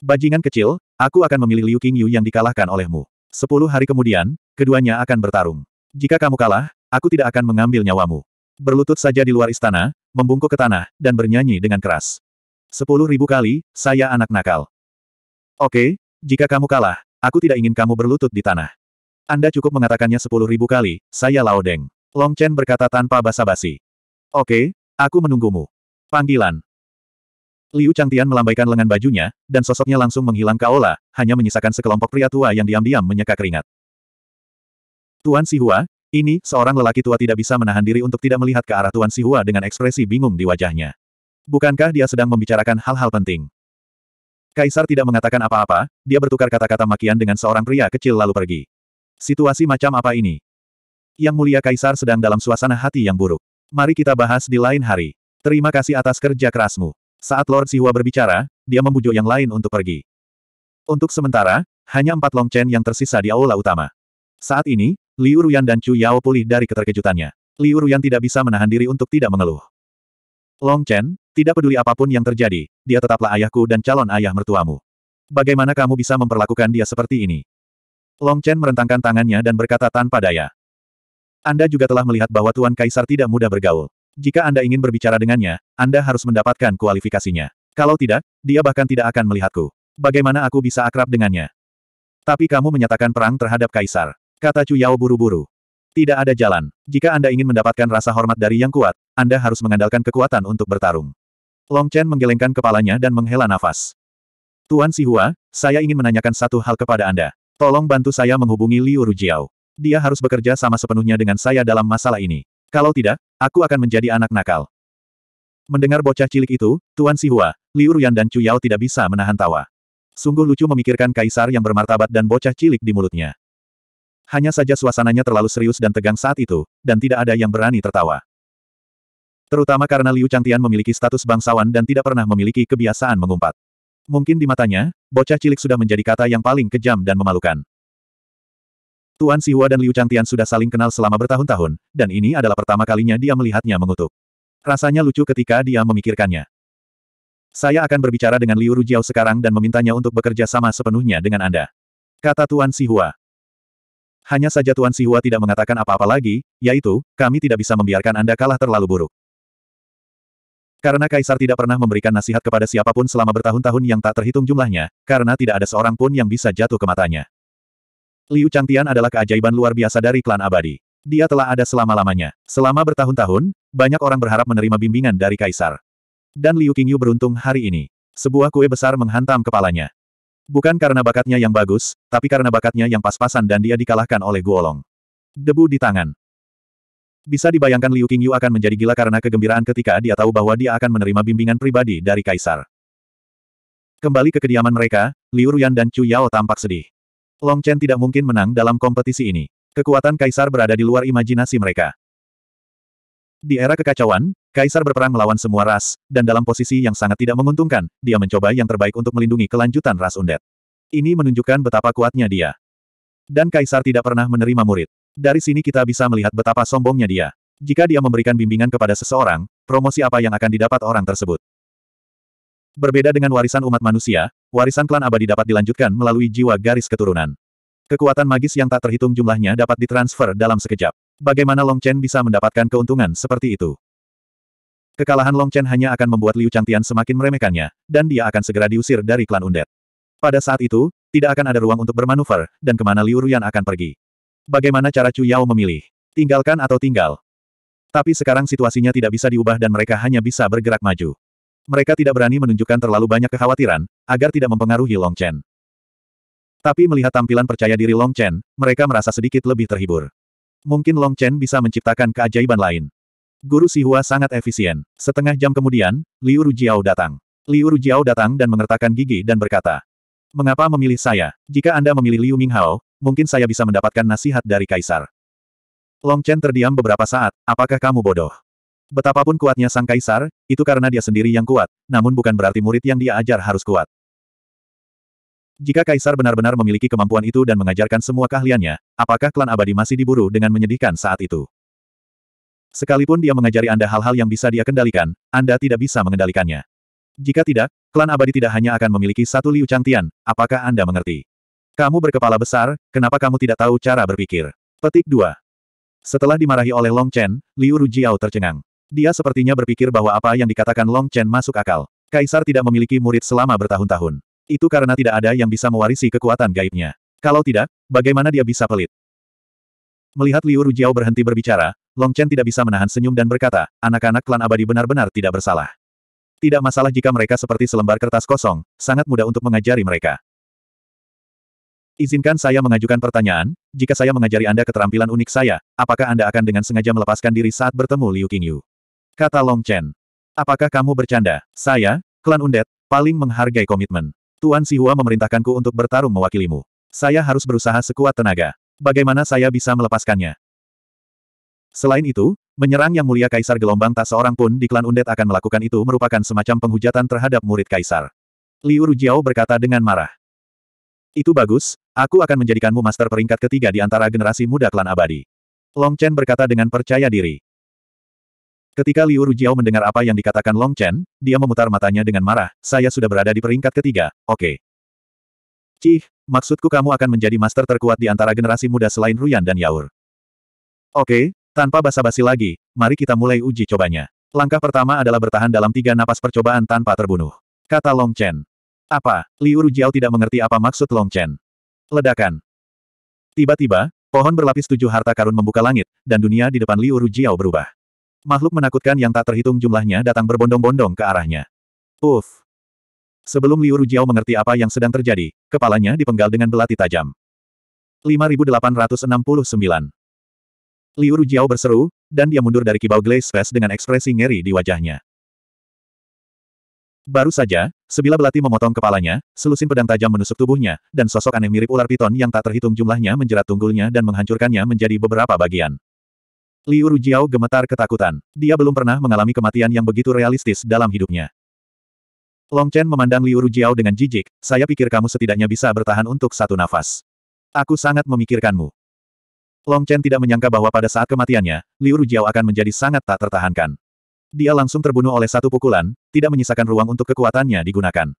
Bajingan kecil, aku akan memilih Liu Qingyu yang dikalahkan olehmu. Sepuluh hari kemudian, keduanya akan bertarung. Jika kamu kalah, aku tidak akan mengambil nyawamu. Berlutut saja di luar istana, membungkuk ke tanah, dan bernyanyi dengan keras. Sepuluh ribu kali, saya anak nakal. Oke, jika kamu kalah, aku tidak ingin kamu berlutut di tanah. Anda cukup mengatakannya sepuluh ribu kali, saya Lao Deng. Long Chen berkata tanpa basa-basi. Oke, aku menunggumu. Panggilan. Liu Changtian melambaikan lengan bajunya, dan sosoknya langsung menghilang kaola, hanya menyisakan sekelompok pria tua yang diam-diam menyeka keringat. Tuan Si Hua, ini, seorang lelaki tua tidak bisa menahan diri untuk tidak melihat ke arah Tuan Si Hua dengan ekspresi bingung di wajahnya. Bukankah dia sedang membicarakan hal-hal penting? Kaisar tidak mengatakan apa-apa, dia bertukar kata-kata makian dengan seorang pria kecil lalu pergi. Situasi macam apa ini? Yang mulia Kaisar sedang dalam suasana hati yang buruk. Mari kita bahas di lain hari. Terima kasih atas kerja kerasmu. Saat Lord Sihua berbicara, dia membujuk yang lain untuk pergi. Untuk sementara, hanya empat Long Chen yang tersisa di aula utama. Saat ini, Liu Ruyan dan Chu Yao pulih dari keterkejutannya. Liu Ruyan tidak bisa menahan diri untuk tidak mengeluh. Long Chen, tidak peduli apapun yang terjadi, dia tetaplah ayahku dan calon ayah mertuamu. Bagaimana kamu bisa memperlakukan dia seperti ini? Long Chen merentangkan tangannya dan berkata tanpa daya. Anda juga telah melihat bahwa Tuan Kaisar tidak mudah bergaul. Jika Anda ingin berbicara dengannya, Anda harus mendapatkan kualifikasinya. Kalau tidak, dia bahkan tidak akan melihatku. Bagaimana aku bisa akrab dengannya? Tapi kamu menyatakan perang terhadap Kaisar. Kata Chu Yao buru-buru. Tidak ada jalan. Jika Anda ingin mendapatkan rasa hormat dari yang kuat, Anda harus mengandalkan kekuatan untuk bertarung. Long Chen menggelengkan kepalanya dan menghela nafas. Tuan Sihua, saya ingin menanyakan satu hal kepada Anda. Tolong bantu saya menghubungi Liu Rujiao. Dia harus bekerja sama sepenuhnya dengan saya dalam masalah ini. Kalau tidak, aku akan menjadi anak nakal. Mendengar bocah cilik itu, Tuan Sihua, Liu Ruyan dan Chu Yao tidak bisa menahan tawa. Sungguh lucu memikirkan kaisar yang bermartabat dan bocah cilik di mulutnya. Hanya saja suasananya terlalu serius dan tegang saat itu, dan tidak ada yang berani tertawa. Terutama karena Liu Changtian memiliki status bangsawan dan tidak pernah memiliki kebiasaan mengumpat. Mungkin di matanya, bocah cilik sudah menjadi kata yang paling kejam dan memalukan. Tuan Sihua dan Liu Changtian sudah saling kenal selama bertahun-tahun, dan ini adalah pertama kalinya dia melihatnya mengutuk. Rasanya lucu ketika dia memikirkannya. Saya akan berbicara dengan Liu Rujiao sekarang dan memintanya untuk bekerja sama sepenuhnya dengan Anda. Kata Tuan Sihua. Hanya saja Tuan Sihua tidak mengatakan apa-apa lagi, yaitu, kami tidak bisa membiarkan Anda kalah terlalu buruk. Karena Kaisar tidak pernah memberikan nasihat kepada siapapun selama bertahun-tahun yang tak terhitung jumlahnya, karena tidak ada seorang pun yang bisa jatuh ke matanya. Liu Changtian adalah keajaiban luar biasa dari klan abadi. Dia telah ada selama-lamanya. Selama bertahun-tahun, banyak orang berharap menerima bimbingan dari Kaisar. Dan Liu Qingyu beruntung hari ini. Sebuah kue besar menghantam kepalanya. Bukan karena bakatnya yang bagus, tapi karena bakatnya yang pas-pasan dan dia dikalahkan oleh Guolong. Debu di tangan. Bisa dibayangkan Liu Qingyu akan menjadi gila karena kegembiraan ketika dia tahu bahwa dia akan menerima bimbingan pribadi dari Kaisar. Kembali ke kediaman mereka, Liu Ruyan dan Chu Yao tampak sedih. Long Chen tidak mungkin menang dalam kompetisi ini. Kekuatan Kaisar berada di luar imajinasi mereka. Di era kekacauan, Kaisar berperang melawan semua ras, dan dalam posisi yang sangat tidak menguntungkan, dia mencoba yang terbaik untuk melindungi kelanjutan ras undet. Ini menunjukkan betapa kuatnya dia. Dan Kaisar tidak pernah menerima murid. Dari sini kita bisa melihat betapa sombongnya dia. Jika dia memberikan bimbingan kepada seseorang, promosi apa yang akan didapat orang tersebut? Berbeda dengan warisan umat manusia, warisan klan abadi dapat dilanjutkan melalui jiwa garis keturunan. Kekuatan magis yang tak terhitung jumlahnya dapat ditransfer dalam sekejap. Bagaimana Long Chen bisa mendapatkan keuntungan seperti itu? Kekalahan Long Chen hanya akan membuat Liu Changtian semakin meremehkannya, dan dia akan segera diusir dari klan Undet. Pada saat itu, tidak akan ada ruang untuk bermanuver, dan kemana Liu Ruyan akan pergi. Bagaimana cara Chu Yao memilih? Tinggalkan atau tinggal? Tapi sekarang situasinya tidak bisa diubah dan mereka hanya bisa bergerak maju. Mereka tidak berani menunjukkan terlalu banyak kekhawatiran, agar tidak mempengaruhi Long Chen. Tapi melihat tampilan percaya diri Long Chen, mereka merasa sedikit lebih terhibur. Mungkin Long Chen bisa menciptakan keajaiban lain. Guru Sihua sangat efisien. Setengah jam kemudian, Liu Rujiao datang. Liu Rujiao datang dan mengertakkan gigi dan berkata, Mengapa memilih saya? Jika Anda memilih Liu Minghao, mungkin saya bisa mendapatkan nasihat dari kaisar. Long Chen terdiam beberapa saat, apakah kamu bodoh? Betapapun kuatnya sang kaisar, itu karena dia sendiri yang kuat, namun bukan berarti murid yang dia ajar harus kuat. Jika kaisar benar-benar memiliki kemampuan itu dan mengajarkan semua keahliannya, apakah klan abadi masih diburu dengan menyedihkan saat itu? Sekalipun dia mengajari Anda hal-hal yang bisa dia kendalikan, Anda tidak bisa mengendalikannya. Jika tidak, klan abadi tidak hanya akan memiliki satu Liu Changtian, apakah Anda mengerti? Kamu berkepala besar, kenapa kamu tidak tahu cara berpikir? Petik 2. Setelah dimarahi oleh Long Chen, Liu Rujiao tercengang. Dia sepertinya berpikir bahwa apa yang dikatakan Long Chen masuk akal. Kaisar tidak memiliki murid selama bertahun-tahun. Itu karena tidak ada yang bisa mewarisi kekuatan gaibnya. Kalau tidak, bagaimana dia bisa pelit? Melihat Liu Rujiao berhenti berbicara, Long Chen tidak bisa menahan senyum dan berkata, anak-anak klan abadi benar-benar tidak bersalah. Tidak masalah jika mereka seperti selembar kertas kosong, sangat mudah untuk mengajari mereka. Izinkan saya mengajukan pertanyaan, jika saya mengajari Anda keterampilan unik saya, apakah Anda akan dengan sengaja melepaskan diri saat bertemu Liu Qingyu? Kata Long Chen. Apakah kamu bercanda? Saya, klan Undet, paling menghargai komitmen. Tuan Sihua memerintahkanku untuk bertarung mewakilimu. Saya harus berusaha sekuat tenaga. Bagaimana saya bisa melepaskannya? Selain itu, menyerang Yang Mulia Kaisar Gelombang tak seorang pun di klan Undet akan melakukan itu merupakan semacam penghujatan terhadap murid Kaisar. Liu Rujiao berkata dengan marah. Itu bagus, Aku akan menjadikanmu master peringkat ketiga di antara generasi muda klan abadi. Long Chen berkata dengan percaya diri. Ketika Liu Rujiao mendengar apa yang dikatakan Long Chen, dia memutar matanya dengan marah, saya sudah berada di peringkat ketiga, oke. Okay. Cih, maksudku kamu akan menjadi master terkuat di antara generasi muda selain Ruyan dan Yaur. Oke, okay, tanpa basa-basi lagi, mari kita mulai uji cobanya. Langkah pertama adalah bertahan dalam tiga napas percobaan tanpa terbunuh. Kata Long Chen. Apa? Liu Rujiao tidak mengerti apa maksud Long Chen. Ledakan. Tiba-tiba, pohon berlapis tujuh harta karun membuka langit, dan dunia di depan Liu Rujiao berubah. Makhluk menakutkan yang tak terhitung jumlahnya datang berbondong-bondong ke arahnya. Uff. Sebelum Liu Rujiao mengerti apa yang sedang terjadi, kepalanya dipenggal dengan belati tajam. 5869. Liu Rujiao berseru, dan dia mundur dari kibau Glaze Fest dengan ekspresi ngeri di wajahnya. Baru saja, sebilah belati memotong kepalanya, selusin pedang tajam menusuk tubuhnya, dan sosok aneh mirip ular piton yang tak terhitung jumlahnya menjerat tunggulnya dan menghancurkannya menjadi beberapa bagian. Liu Rujiao gemetar ketakutan. Dia belum pernah mengalami kematian yang begitu realistis dalam hidupnya. Long Chen memandang Liu Rujiao dengan jijik, saya pikir kamu setidaknya bisa bertahan untuk satu nafas. Aku sangat memikirkanmu. Long Chen tidak menyangka bahwa pada saat kematiannya, Liu Rujiao akan menjadi sangat tak tertahankan. Dia langsung terbunuh oleh satu pukulan, tidak menyisakan ruang untuk kekuatannya digunakan.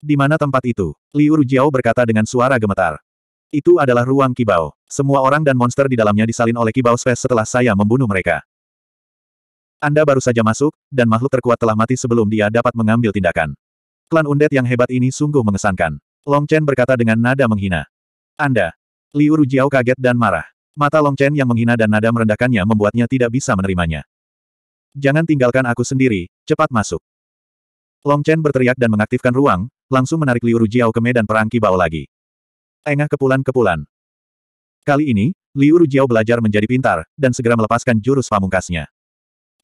Di mana tempat itu? Liu Rujiao berkata dengan suara gemetar. Itu adalah ruang kibau. Semua orang dan monster di dalamnya disalin oleh kibau space setelah saya membunuh mereka. Anda baru saja masuk, dan makhluk terkuat telah mati sebelum dia dapat mengambil tindakan. Klan undet yang hebat ini sungguh mengesankan. Long Chen berkata dengan nada menghina. Anda. Liu Rujiao kaget dan marah. Mata Long Chen yang menghina dan nada merendahkannya membuatnya tidak bisa menerimanya. Jangan tinggalkan aku sendiri, cepat masuk. Long Chen berteriak dan mengaktifkan ruang, langsung menarik Liu Rujiao ke medan perang Kibao lagi. Engah kepulan-kepulan. Kali ini, Liu Rujiao belajar menjadi pintar, dan segera melepaskan jurus pamungkasnya.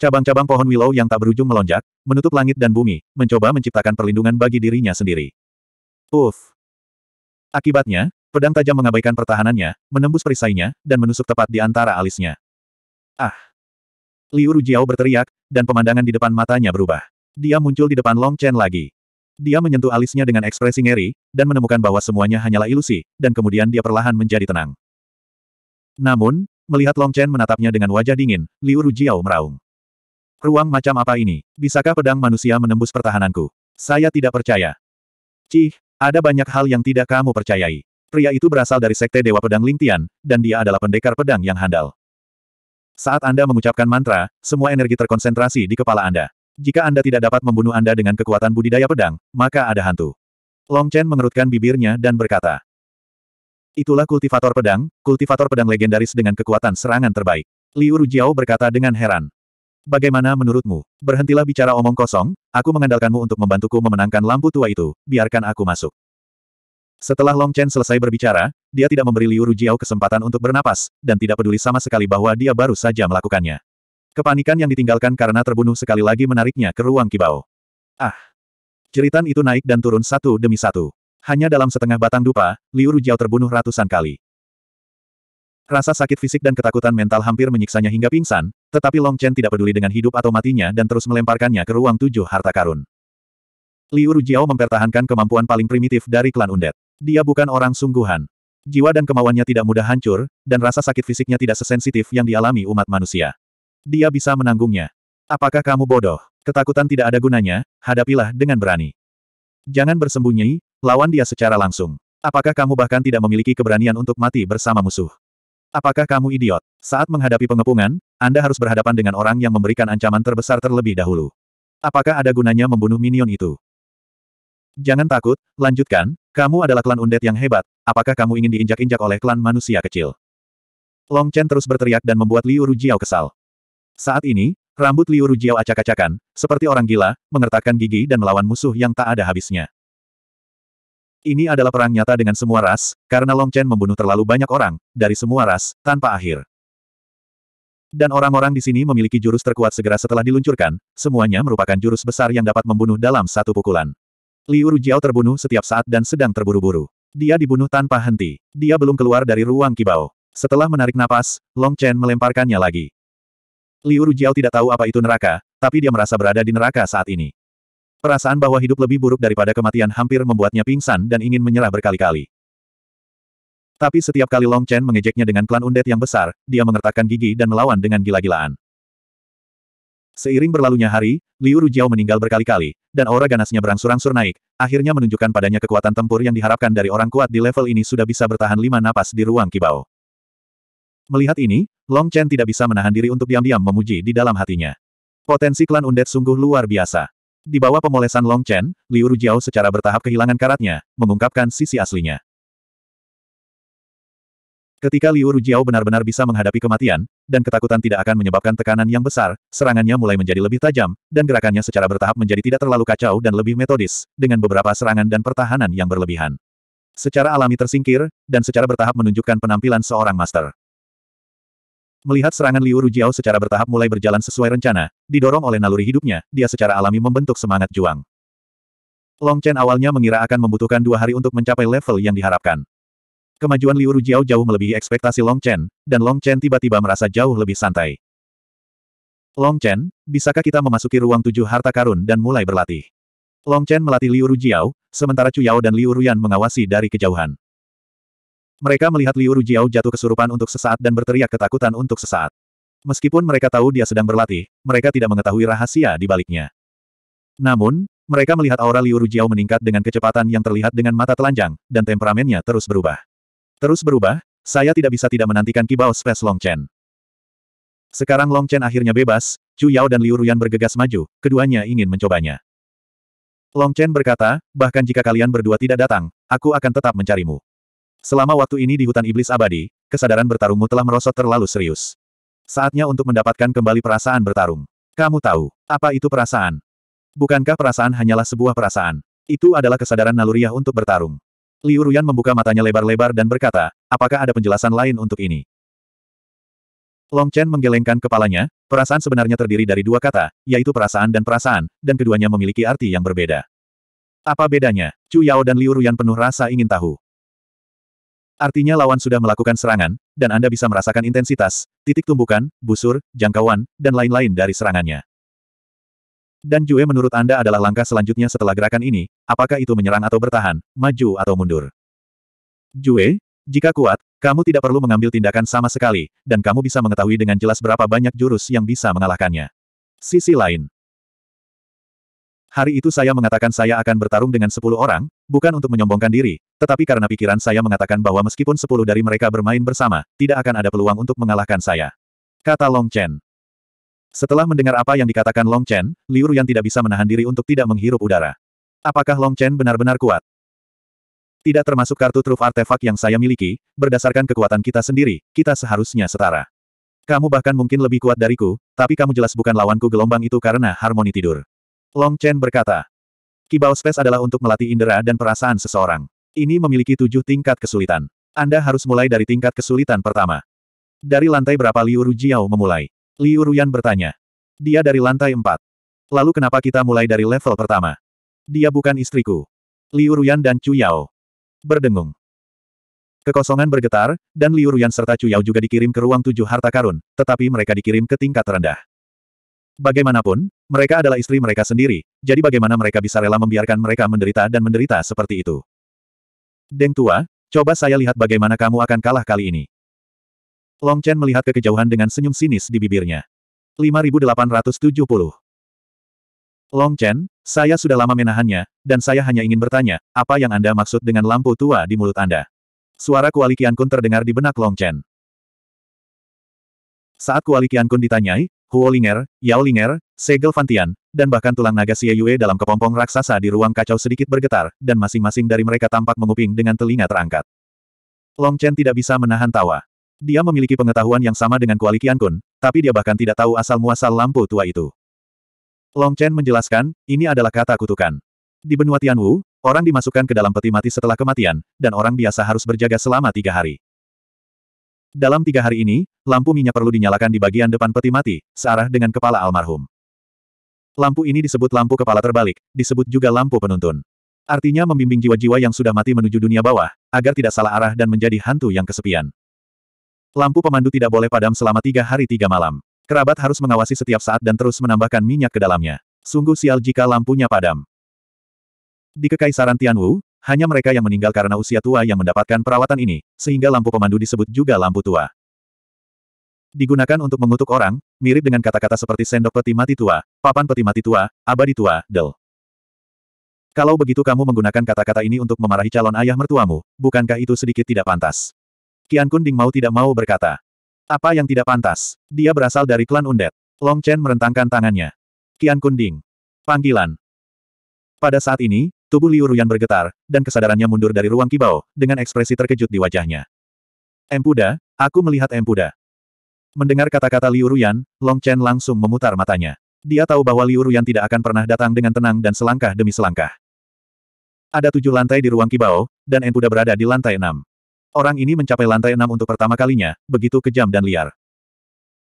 Cabang-cabang pohon willow yang tak berujung melonjak, menutup langit dan bumi, mencoba menciptakan perlindungan bagi dirinya sendiri. Uff. Akibatnya, pedang tajam mengabaikan pertahanannya, menembus perisainya, dan menusuk tepat di antara alisnya. Ah! Liu Rujiao berteriak, dan pemandangan di depan matanya berubah. Dia muncul di depan Long Chen lagi. Dia menyentuh alisnya dengan ekspresi ngeri, dan menemukan bahwa semuanya hanyalah ilusi, dan kemudian dia perlahan menjadi tenang. Namun, melihat Long Chen menatapnya dengan wajah dingin, Liu Rujiao meraung. Ruang macam apa ini? Bisakah pedang manusia menembus pertahananku? Saya tidak percaya. Cih, ada banyak hal yang tidak kamu percayai. Pria itu berasal dari sekte Dewa Pedang Lingtian, dan dia adalah pendekar pedang yang handal. Saat Anda mengucapkan mantra, semua energi terkonsentrasi di kepala Anda. Jika Anda tidak dapat membunuh Anda dengan kekuatan budidaya pedang, maka ada hantu. Long Chen mengerutkan bibirnya dan berkata, Itulah kultivator pedang, kultivator pedang legendaris dengan kekuatan serangan terbaik. Liu Rujiao berkata dengan heran. Bagaimana menurutmu? Berhentilah bicara omong kosong, aku mengandalkanmu untuk membantuku memenangkan lampu tua itu, biarkan aku masuk. Setelah Long Chen selesai berbicara, dia tidak memberi Liu Rujiao kesempatan untuk bernapas, dan tidak peduli sama sekali bahwa dia baru saja melakukannya. Kepanikan yang ditinggalkan karena terbunuh sekali lagi menariknya ke ruang kibau. Ah! Ceritan itu naik dan turun satu demi satu. Hanya dalam setengah batang dupa, Liu Rujiao terbunuh ratusan kali. Rasa sakit fisik dan ketakutan mental hampir menyiksanya hingga pingsan, tetapi Long Chen tidak peduli dengan hidup atau matinya dan terus melemparkannya ke ruang tujuh harta karun. Liu Rujiao mempertahankan kemampuan paling primitif dari klan Undet. Dia bukan orang sungguhan. Jiwa dan kemauannya tidak mudah hancur, dan rasa sakit fisiknya tidak sesensitif yang dialami umat manusia. Dia bisa menanggungnya. Apakah kamu bodoh? Ketakutan tidak ada gunanya, hadapilah dengan berani. Jangan bersembunyi, lawan dia secara langsung. Apakah kamu bahkan tidak memiliki keberanian untuk mati bersama musuh? Apakah kamu idiot? Saat menghadapi pengepungan, Anda harus berhadapan dengan orang yang memberikan ancaman terbesar terlebih dahulu. Apakah ada gunanya membunuh minion itu? Jangan takut, lanjutkan, kamu adalah klan Undet yang hebat, apakah kamu ingin diinjak-injak oleh klan manusia kecil? Long Chen terus berteriak dan membuat Liu Rujiao kesal. Saat ini, rambut Liu Rujiao acak-acakan, seperti orang gila, mengertakkan gigi dan melawan musuh yang tak ada habisnya. Ini adalah perang nyata dengan semua ras, karena Long Chen membunuh terlalu banyak orang, dari semua ras, tanpa akhir. Dan orang-orang di sini memiliki jurus terkuat segera setelah diluncurkan, semuanya merupakan jurus besar yang dapat membunuh dalam satu pukulan. Liu Rujiao terbunuh setiap saat dan sedang terburu-buru. Dia dibunuh tanpa henti. Dia belum keluar dari ruang kibau. Setelah menarik napas, Long Chen melemparkannya lagi. Liu Rujiao tidak tahu apa itu neraka, tapi dia merasa berada di neraka saat ini. Perasaan bahwa hidup lebih buruk daripada kematian hampir membuatnya pingsan dan ingin menyerah berkali-kali. Tapi setiap kali Long Chen mengejeknya dengan klan undet yang besar, dia mengertakkan gigi dan melawan dengan gila-gilaan. Seiring berlalunya hari, Liu Rujiao meninggal berkali-kali, dan aura ganasnya berangsur-angsur naik, akhirnya menunjukkan padanya kekuatan tempur yang diharapkan dari orang kuat di level ini sudah bisa bertahan lima napas di ruang kibau. Melihat ini, Long Chen tidak bisa menahan diri untuk diam-diam memuji di dalam hatinya. Potensi klan Undead sungguh luar biasa. Di bawah pemolesan Long Chen, Liu Rujiao secara bertahap kehilangan karatnya, mengungkapkan sisi aslinya. Ketika Liu Rujiao benar-benar bisa menghadapi kematian, dan ketakutan tidak akan menyebabkan tekanan yang besar, serangannya mulai menjadi lebih tajam, dan gerakannya secara bertahap menjadi tidak terlalu kacau dan lebih metodis, dengan beberapa serangan dan pertahanan yang berlebihan. Secara alami tersingkir, dan secara bertahap menunjukkan penampilan seorang master. Melihat serangan Liu Rujiao secara bertahap mulai berjalan sesuai rencana, didorong oleh naluri hidupnya, dia secara alami membentuk semangat juang. Long Chen awalnya mengira akan membutuhkan dua hari untuk mencapai level yang diharapkan. Kemajuan Liu Rujiao jauh melebihi ekspektasi Long Chen, dan Long Chen tiba-tiba merasa jauh lebih santai. Long Chen, bisakah kita memasuki ruang tujuh harta karun dan mulai berlatih? Long Chen melatih Liu Rujiao, sementara Chu Yao dan Liu Ruyan mengawasi dari kejauhan. Mereka melihat Liu Rujiao jatuh kesurupan untuk sesaat dan berteriak ketakutan untuk sesaat. Meskipun mereka tahu dia sedang berlatih, mereka tidak mengetahui rahasia di baliknya. Namun, mereka melihat aura Liu Rujiao meningkat dengan kecepatan yang terlihat dengan mata telanjang, dan temperamennya terus berubah. Terus berubah, saya tidak bisa tidak menantikan kibau Space Long Chen. Sekarang Long Chen akhirnya bebas, Chu Yao dan Liu Ruyan bergegas maju, keduanya ingin mencobanya. Long Chen berkata, bahkan jika kalian berdua tidak datang, aku akan tetap mencarimu. Selama waktu ini di hutan iblis abadi, kesadaran bertarungmu telah merosot terlalu serius. Saatnya untuk mendapatkan kembali perasaan bertarung. Kamu tahu, apa itu perasaan? Bukankah perasaan hanyalah sebuah perasaan? Itu adalah kesadaran naluriah untuk bertarung. Liu Ruyan membuka matanya lebar-lebar dan berkata, apakah ada penjelasan lain untuk ini? Long Chen menggelengkan kepalanya, perasaan sebenarnya terdiri dari dua kata, yaitu perasaan dan perasaan, dan keduanya memiliki arti yang berbeda. Apa bedanya? Chu Yao dan Liu Ruyan penuh rasa ingin tahu. Artinya lawan sudah melakukan serangan, dan Anda bisa merasakan intensitas, titik tumbukan, busur, jangkauan, dan lain-lain dari serangannya. Dan Jue menurut Anda adalah langkah selanjutnya setelah gerakan ini, apakah itu menyerang atau bertahan, maju atau mundur? Jue, jika kuat, kamu tidak perlu mengambil tindakan sama sekali, dan kamu bisa mengetahui dengan jelas berapa banyak jurus yang bisa mengalahkannya. Sisi lain. Hari itu saya mengatakan saya akan bertarung dengan 10 orang, bukan untuk menyombongkan diri, tetapi karena pikiran saya mengatakan bahwa meskipun 10 dari mereka bermain bersama, tidak akan ada peluang untuk mengalahkan saya. Kata Long Chen. Setelah mendengar apa yang dikatakan Long Chen, Liu Ruyan tidak bisa menahan diri untuk tidak menghirup udara. Apakah Long Chen benar-benar kuat? Tidak termasuk kartu truf artefak yang saya miliki, berdasarkan kekuatan kita sendiri, kita seharusnya setara. Kamu bahkan mungkin lebih kuat dariku, tapi kamu jelas bukan lawanku gelombang itu karena harmoni tidur. Long Chen berkata. kibau Space adalah untuk melatih indera dan perasaan seseorang. Ini memiliki tujuh tingkat kesulitan. Anda harus mulai dari tingkat kesulitan pertama. Dari lantai berapa Liu Rujiao memulai? Liu Ruyan bertanya. Dia dari lantai empat. Lalu kenapa kita mulai dari level pertama? Dia bukan istriku. Liu Ruyan dan Chu Yao. Berdengung. Kekosongan bergetar, dan Liu Ruyan serta Chu Yao juga dikirim ke ruang tujuh harta karun, tetapi mereka dikirim ke tingkat terendah. Bagaimanapun, mereka adalah istri mereka sendiri, jadi bagaimana mereka bisa rela membiarkan mereka menderita dan menderita seperti itu? Deng Tua, coba saya lihat bagaimana kamu akan kalah kali ini. Long Chen melihat ke kejauhan dengan senyum sinis di bibirnya. 5870. Long Chen, saya sudah lama menahannya, dan saya hanya ingin bertanya, apa yang Anda maksud dengan lampu tua di mulut Anda? Suara Kuali Kian Kun terdengar di benak Long Chen. Saat Kuali Kian Kun ditanyai, Huo Linger, Yao Linger, Segel Fantian, dan bahkan tulang naga Xie Yue dalam kepompong raksasa di ruang kacau sedikit bergetar, dan masing-masing dari mereka tampak menguping dengan telinga terangkat. Long Chen tidak bisa menahan tawa. Dia memiliki pengetahuan yang sama dengan Kuali Kun, tapi dia bahkan tidak tahu asal-muasal lampu tua itu. Long Chen menjelaskan, ini adalah kata kutukan. Di benua Tianwu, orang dimasukkan ke dalam peti mati setelah kematian, dan orang biasa harus berjaga selama tiga hari. Dalam tiga hari ini, lampu minyak perlu dinyalakan di bagian depan peti mati, searah dengan kepala almarhum. Lampu ini disebut lampu kepala terbalik, disebut juga lampu penuntun. Artinya membimbing jiwa-jiwa yang sudah mati menuju dunia bawah, agar tidak salah arah dan menjadi hantu yang kesepian. Lampu pemandu tidak boleh padam selama tiga hari tiga malam. Kerabat harus mengawasi setiap saat dan terus menambahkan minyak ke dalamnya. Sungguh sial jika lampunya padam. Di Kekaisaran Tianwu, hanya mereka yang meninggal karena usia tua yang mendapatkan perawatan ini, sehingga lampu pemandu disebut juga lampu tua. Digunakan untuk mengutuk orang, mirip dengan kata-kata seperti sendok peti mati tua, papan peti mati tua, abadi tua, del. Kalau begitu kamu menggunakan kata-kata ini untuk memarahi calon ayah mertuamu, bukankah itu sedikit tidak pantas? Kian Kunding mau tidak mau berkata. Apa yang tidak pantas? Dia berasal dari klan Undet. Long Chen merentangkan tangannya. Kian Kunding. Panggilan. Pada saat ini, tubuh Liu Ruyan bergetar, dan kesadarannya mundur dari ruang kibau, dengan ekspresi terkejut di wajahnya. Empuda, aku melihat Empuda. Mendengar kata-kata Liu Ruyan, Long Chen langsung memutar matanya. Dia tahu bahwa Liu Ruyan tidak akan pernah datang dengan tenang dan selangkah demi selangkah. Ada tujuh lantai di ruang kibau, dan Empuda berada di lantai enam. Orang ini mencapai lantai enam untuk pertama kalinya, begitu kejam dan liar.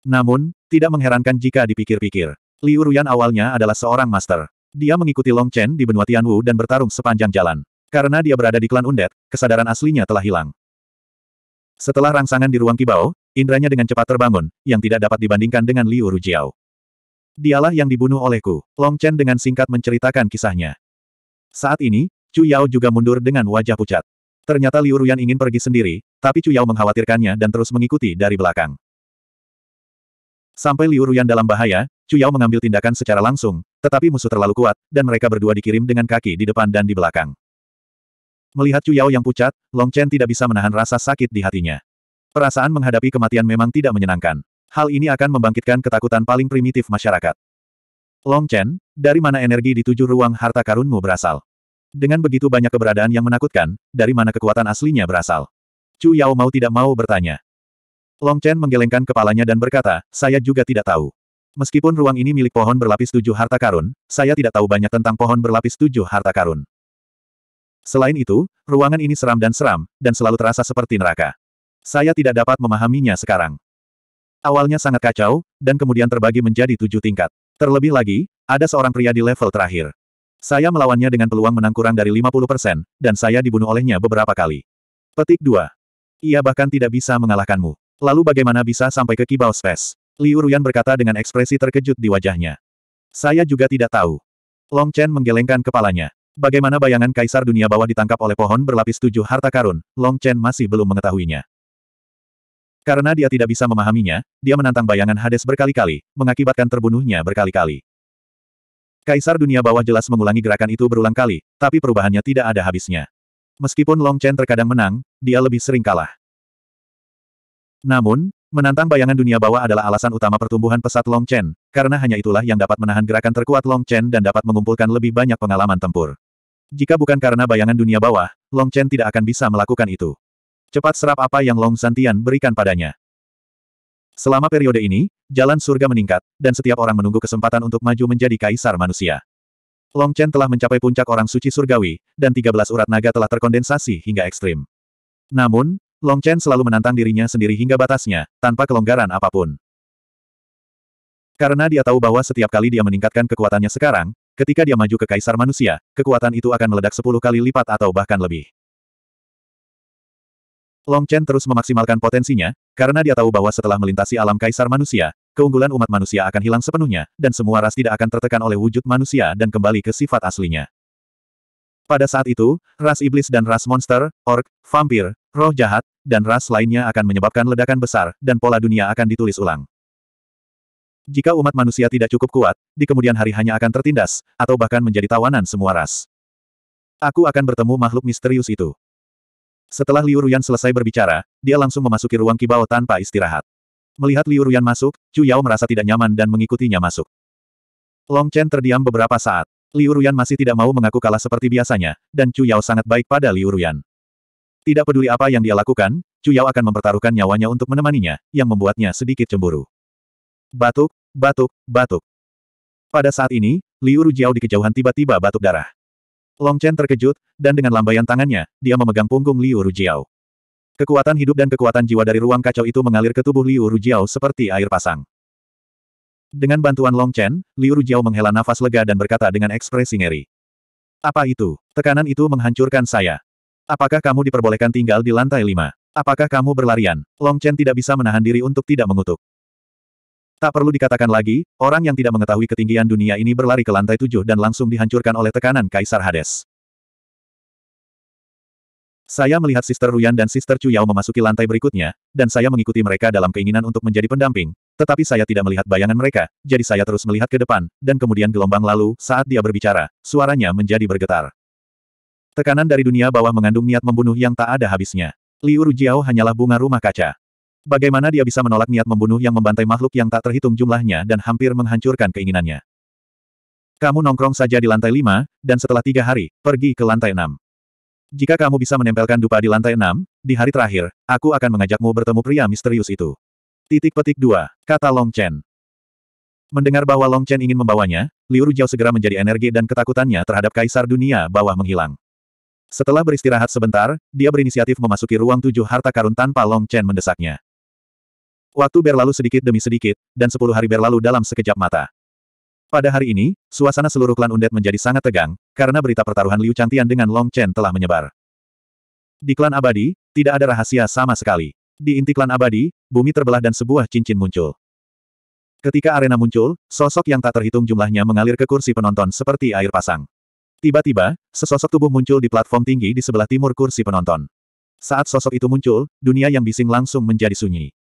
Namun, tidak mengherankan jika dipikir-pikir. Liu Ruyan awalnya adalah seorang master. Dia mengikuti Long Chen di benua Tianwu dan bertarung sepanjang jalan. Karena dia berada di klan Undet, kesadaran aslinya telah hilang. Setelah rangsangan di ruang kibau, indranya dengan cepat terbangun, yang tidak dapat dibandingkan dengan Liu Rujiao. Dialah yang dibunuh olehku, Long Chen dengan singkat menceritakan kisahnya. Saat ini, Chu Yao juga mundur dengan wajah pucat. Ternyata Liu Ruyan ingin pergi sendiri, tapi Cuyao Yao mengkhawatirkannya dan terus mengikuti dari belakang. Sampai Liu Ruyan dalam bahaya, Cuyao Yao mengambil tindakan secara langsung, tetapi musuh terlalu kuat, dan mereka berdua dikirim dengan kaki di depan dan di belakang. Melihat Cuyao Yao yang pucat, Long Chen tidak bisa menahan rasa sakit di hatinya. Perasaan menghadapi kematian memang tidak menyenangkan. Hal ini akan membangkitkan ketakutan paling primitif masyarakat. Long Chen, dari mana energi di tujuh ruang harta karunmu berasal? Dengan begitu banyak keberadaan yang menakutkan, dari mana kekuatan aslinya berasal? Chu Yao mau tidak mau bertanya. Long Chen menggelengkan kepalanya dan berkata, saya juga tidak tahu. Meskipun ruang ini milik pohon berlapis tujuh harta karun, saya tidak tahu banyak tentang pohon berlapis tujuh harta karun. Selain itu, ruangan ini seram dan seram, dan selalu terasa seperti neraka. Saya tidak dapat memahaminya sekarang. Awalnya sangat kacau, dan kemudian terbagi menjadi tujuh tingkat. Terlebih lagi, ada seorang pria di level terakhir. Saya melawannya dengan peluang menang kurang dari 50%, dan saya dibunuh olehnya beberapa kali. Petik 2. Ia bahkan tidak bisa mengalahkanmu. Lalu bagaimana bisa sampai ke Kibau Space? Liu Ruyan berkata dengan ekspresi terkejut di wajahnya. Saya juga tidak tahu. Long Chen menggelengkan kepalanya. Bagaimana bayangan kaisar dunia bawah ditangkap oleh pohon berlapis tujuh harta karun, Long Chen masih belum mengetahuinya. Karena dia tidak bisa memahaminya, dia menantang bayangan Hades berkali-kali, mengakibatkan terbunuhnya berkali-kali. Kaisar dunia bawah jelas mengulangi gerakan itu berulang kali, tapi perubahannya tidak ada habisnya. Meskipun Long Chen terkadang menang, dia lebih sering kalah. Namun, menantang bayangan dunia bawah adalah alasan utama pertumbuhan pesat Long Chen, karena hanya itulah yang dapat menahan gerakan terkuat Long Chen dan dapat mengumpulkan lebih banyak pengalaman tempur. Jika bukan karena bayangan dunia bawah, Long Chen tidak akan bisa melakukan itu. Cepat serap apa yang Long Santian berikan padanya. Selama periode ini, jalan surga meningkat, dan setiap orang menunggu kesempatan untuk maju menjadi kaisar manusia. Long Chen telah mencapai puncak orang suci surgawi, dan 13 urat naga telah terkondensasi hingga ekstrim. Namun, Long Chen selalu menantang dirinya sendiri hingga batasnya, tanpa kelonggaran apapun. Karena dia tahu bahwa setiap kali dia meningkatkan kekuatannya sekarang, ketika dia maju ke kaisar manusia, kekuatan itu akan meledak 10 kali lipat atau bahkan lebih. Long Chen terus memaksimalkan potensinya, karena dia tahu bahwa setelah melintasi alam kaisar manusia, keunggulan umat manusia akan hilang sepenuhnya, dan semua ras tidak akan tertekan oleh wujud manusia dan kembali ke sifat aslinya. Pada saat itu, ras iblis dan ras monster, ork, vampir, roh jahat, dan ras lainnya akan menyebabkan ledakan besar, dan pola dunia akan ditulis ulang. Jika umat manusia tidak cukup kuat, di kemudian hari hanya akan tertindas, atau bahkan menjadi tawanan semua ras. Aku akan bertemu makhluk misterius itu. Setelah Liu Ruyan selesai berbicara, dia langsung memasuki ruang kibao tanpa istirahat. Melihat Liu Ruyan masuk, Chu Yao merasa tidak nyaman dan mengikutinya masuk. Long Chen terdiam beberapa saat. Liu Ruyan masih tidak mau mengaku kalah seperti biasanya, dan Chu Yao sangat baik pada Liu Ruyan. Tidak peduli apa yang dia lakukan, Chu Yao akan mempertaruhkan nyawanya untuk menemaninya, yang membuatnya sedikit cemburu. Batuk, batuk, batuk. Pada saat ini, Liu dikejauhan di kejauhan tiba-tiba batuk darah. Long Chen terkejut, dan dengan lambaian tangannya, dia memegang punggung Liu Rujiao. Kekuatan hidup dan kekuatan jiwa dari ruang kacau itu mengalir ke tubuh Liu Rujiao seperti air pasang. Dengan bantuan Long Chen, Liu Rujiao menghela nafas lega dan berkata dengan ekspresi ngeri. Apa itu? Tekanan itu menghancurkan saya. Apakah kamu diperbolehkan tinggal di lantai lima? Apakah kamu berlarian? Long Chen tidak bisa menahan diri untuk tidak mengutuk. Tak perlu dikatakan lagi, orang yang tidak mengetahui ketinggian dunia ini berlari ke lantai tujuh dan langsung dihancurkan oleh tekanan Kaisar Hades. Saya melihat Sister Ruyan dan Sister Chu Yao memasuki lantai berikutnya, dan saya mengikuti mereka dalam keinginan untuk menjadi pendamping, tetapi saya tidak melihat bayangan mereka, jadi saya terus melihat ke depan, dan kemudian gelombang lalu, saat dia berbicara, suaranya menjadi bergetar. Tekanan dari dunia bawah mengandung niat membunuh yang tak ada habisnya. Liu Rujiao hanyalah bunga rumah kaca. Bagaimana dia bisa menolak niat membunuh yang membantai makhluk yang tak terhitung jumlahnya dan hampir menghancurkan keinginannya? Kamu nongkrong saja di lantai lima, dan setelah tiga hari, pergi ke lantai enam. Jika kamu bisa menempelkan dupa di lantai enam, di hari terakhir, aku akan mengajakmu bertemu pria misterius itu. Titik petik dua kata Long Chen. Mendengar bahwa Long Chen ingin membawanya, Liu Ruzhao segera menjadi energi dan ketakutannya terhadap kaisar dunia bawah menghilang. Setelah beristirahat sebentar, dia berinisiatif memasuki ruang tujuh harta karun tanpa Long Chen mendesaknya. Waktu berlalu sedikit demi sedikit, dan sepuluh hari berlalu dalam sekejap mata. Pada hari ini, suasana seluruh klan Undet menjadi sangat tegang, karena berita pertaruhan Liu Changtian dengan Long Chen telah menyebar. Di klan abadi, tidak ada rahasia sama sekali. Di inti klan abadi, bumi terbelah dan sebuah cincin muncul. Ketika arena muncul, sosok yang tak terhitung jumlahnya mengalir ke kursi penonton seperti air pasang. Tiba-tiba, sesosok tubuh muncul di platform tinggi di sebelah timur kursi penonton. Saat sosok itu muncul, dunia yang bising langsung menjadi sunyi.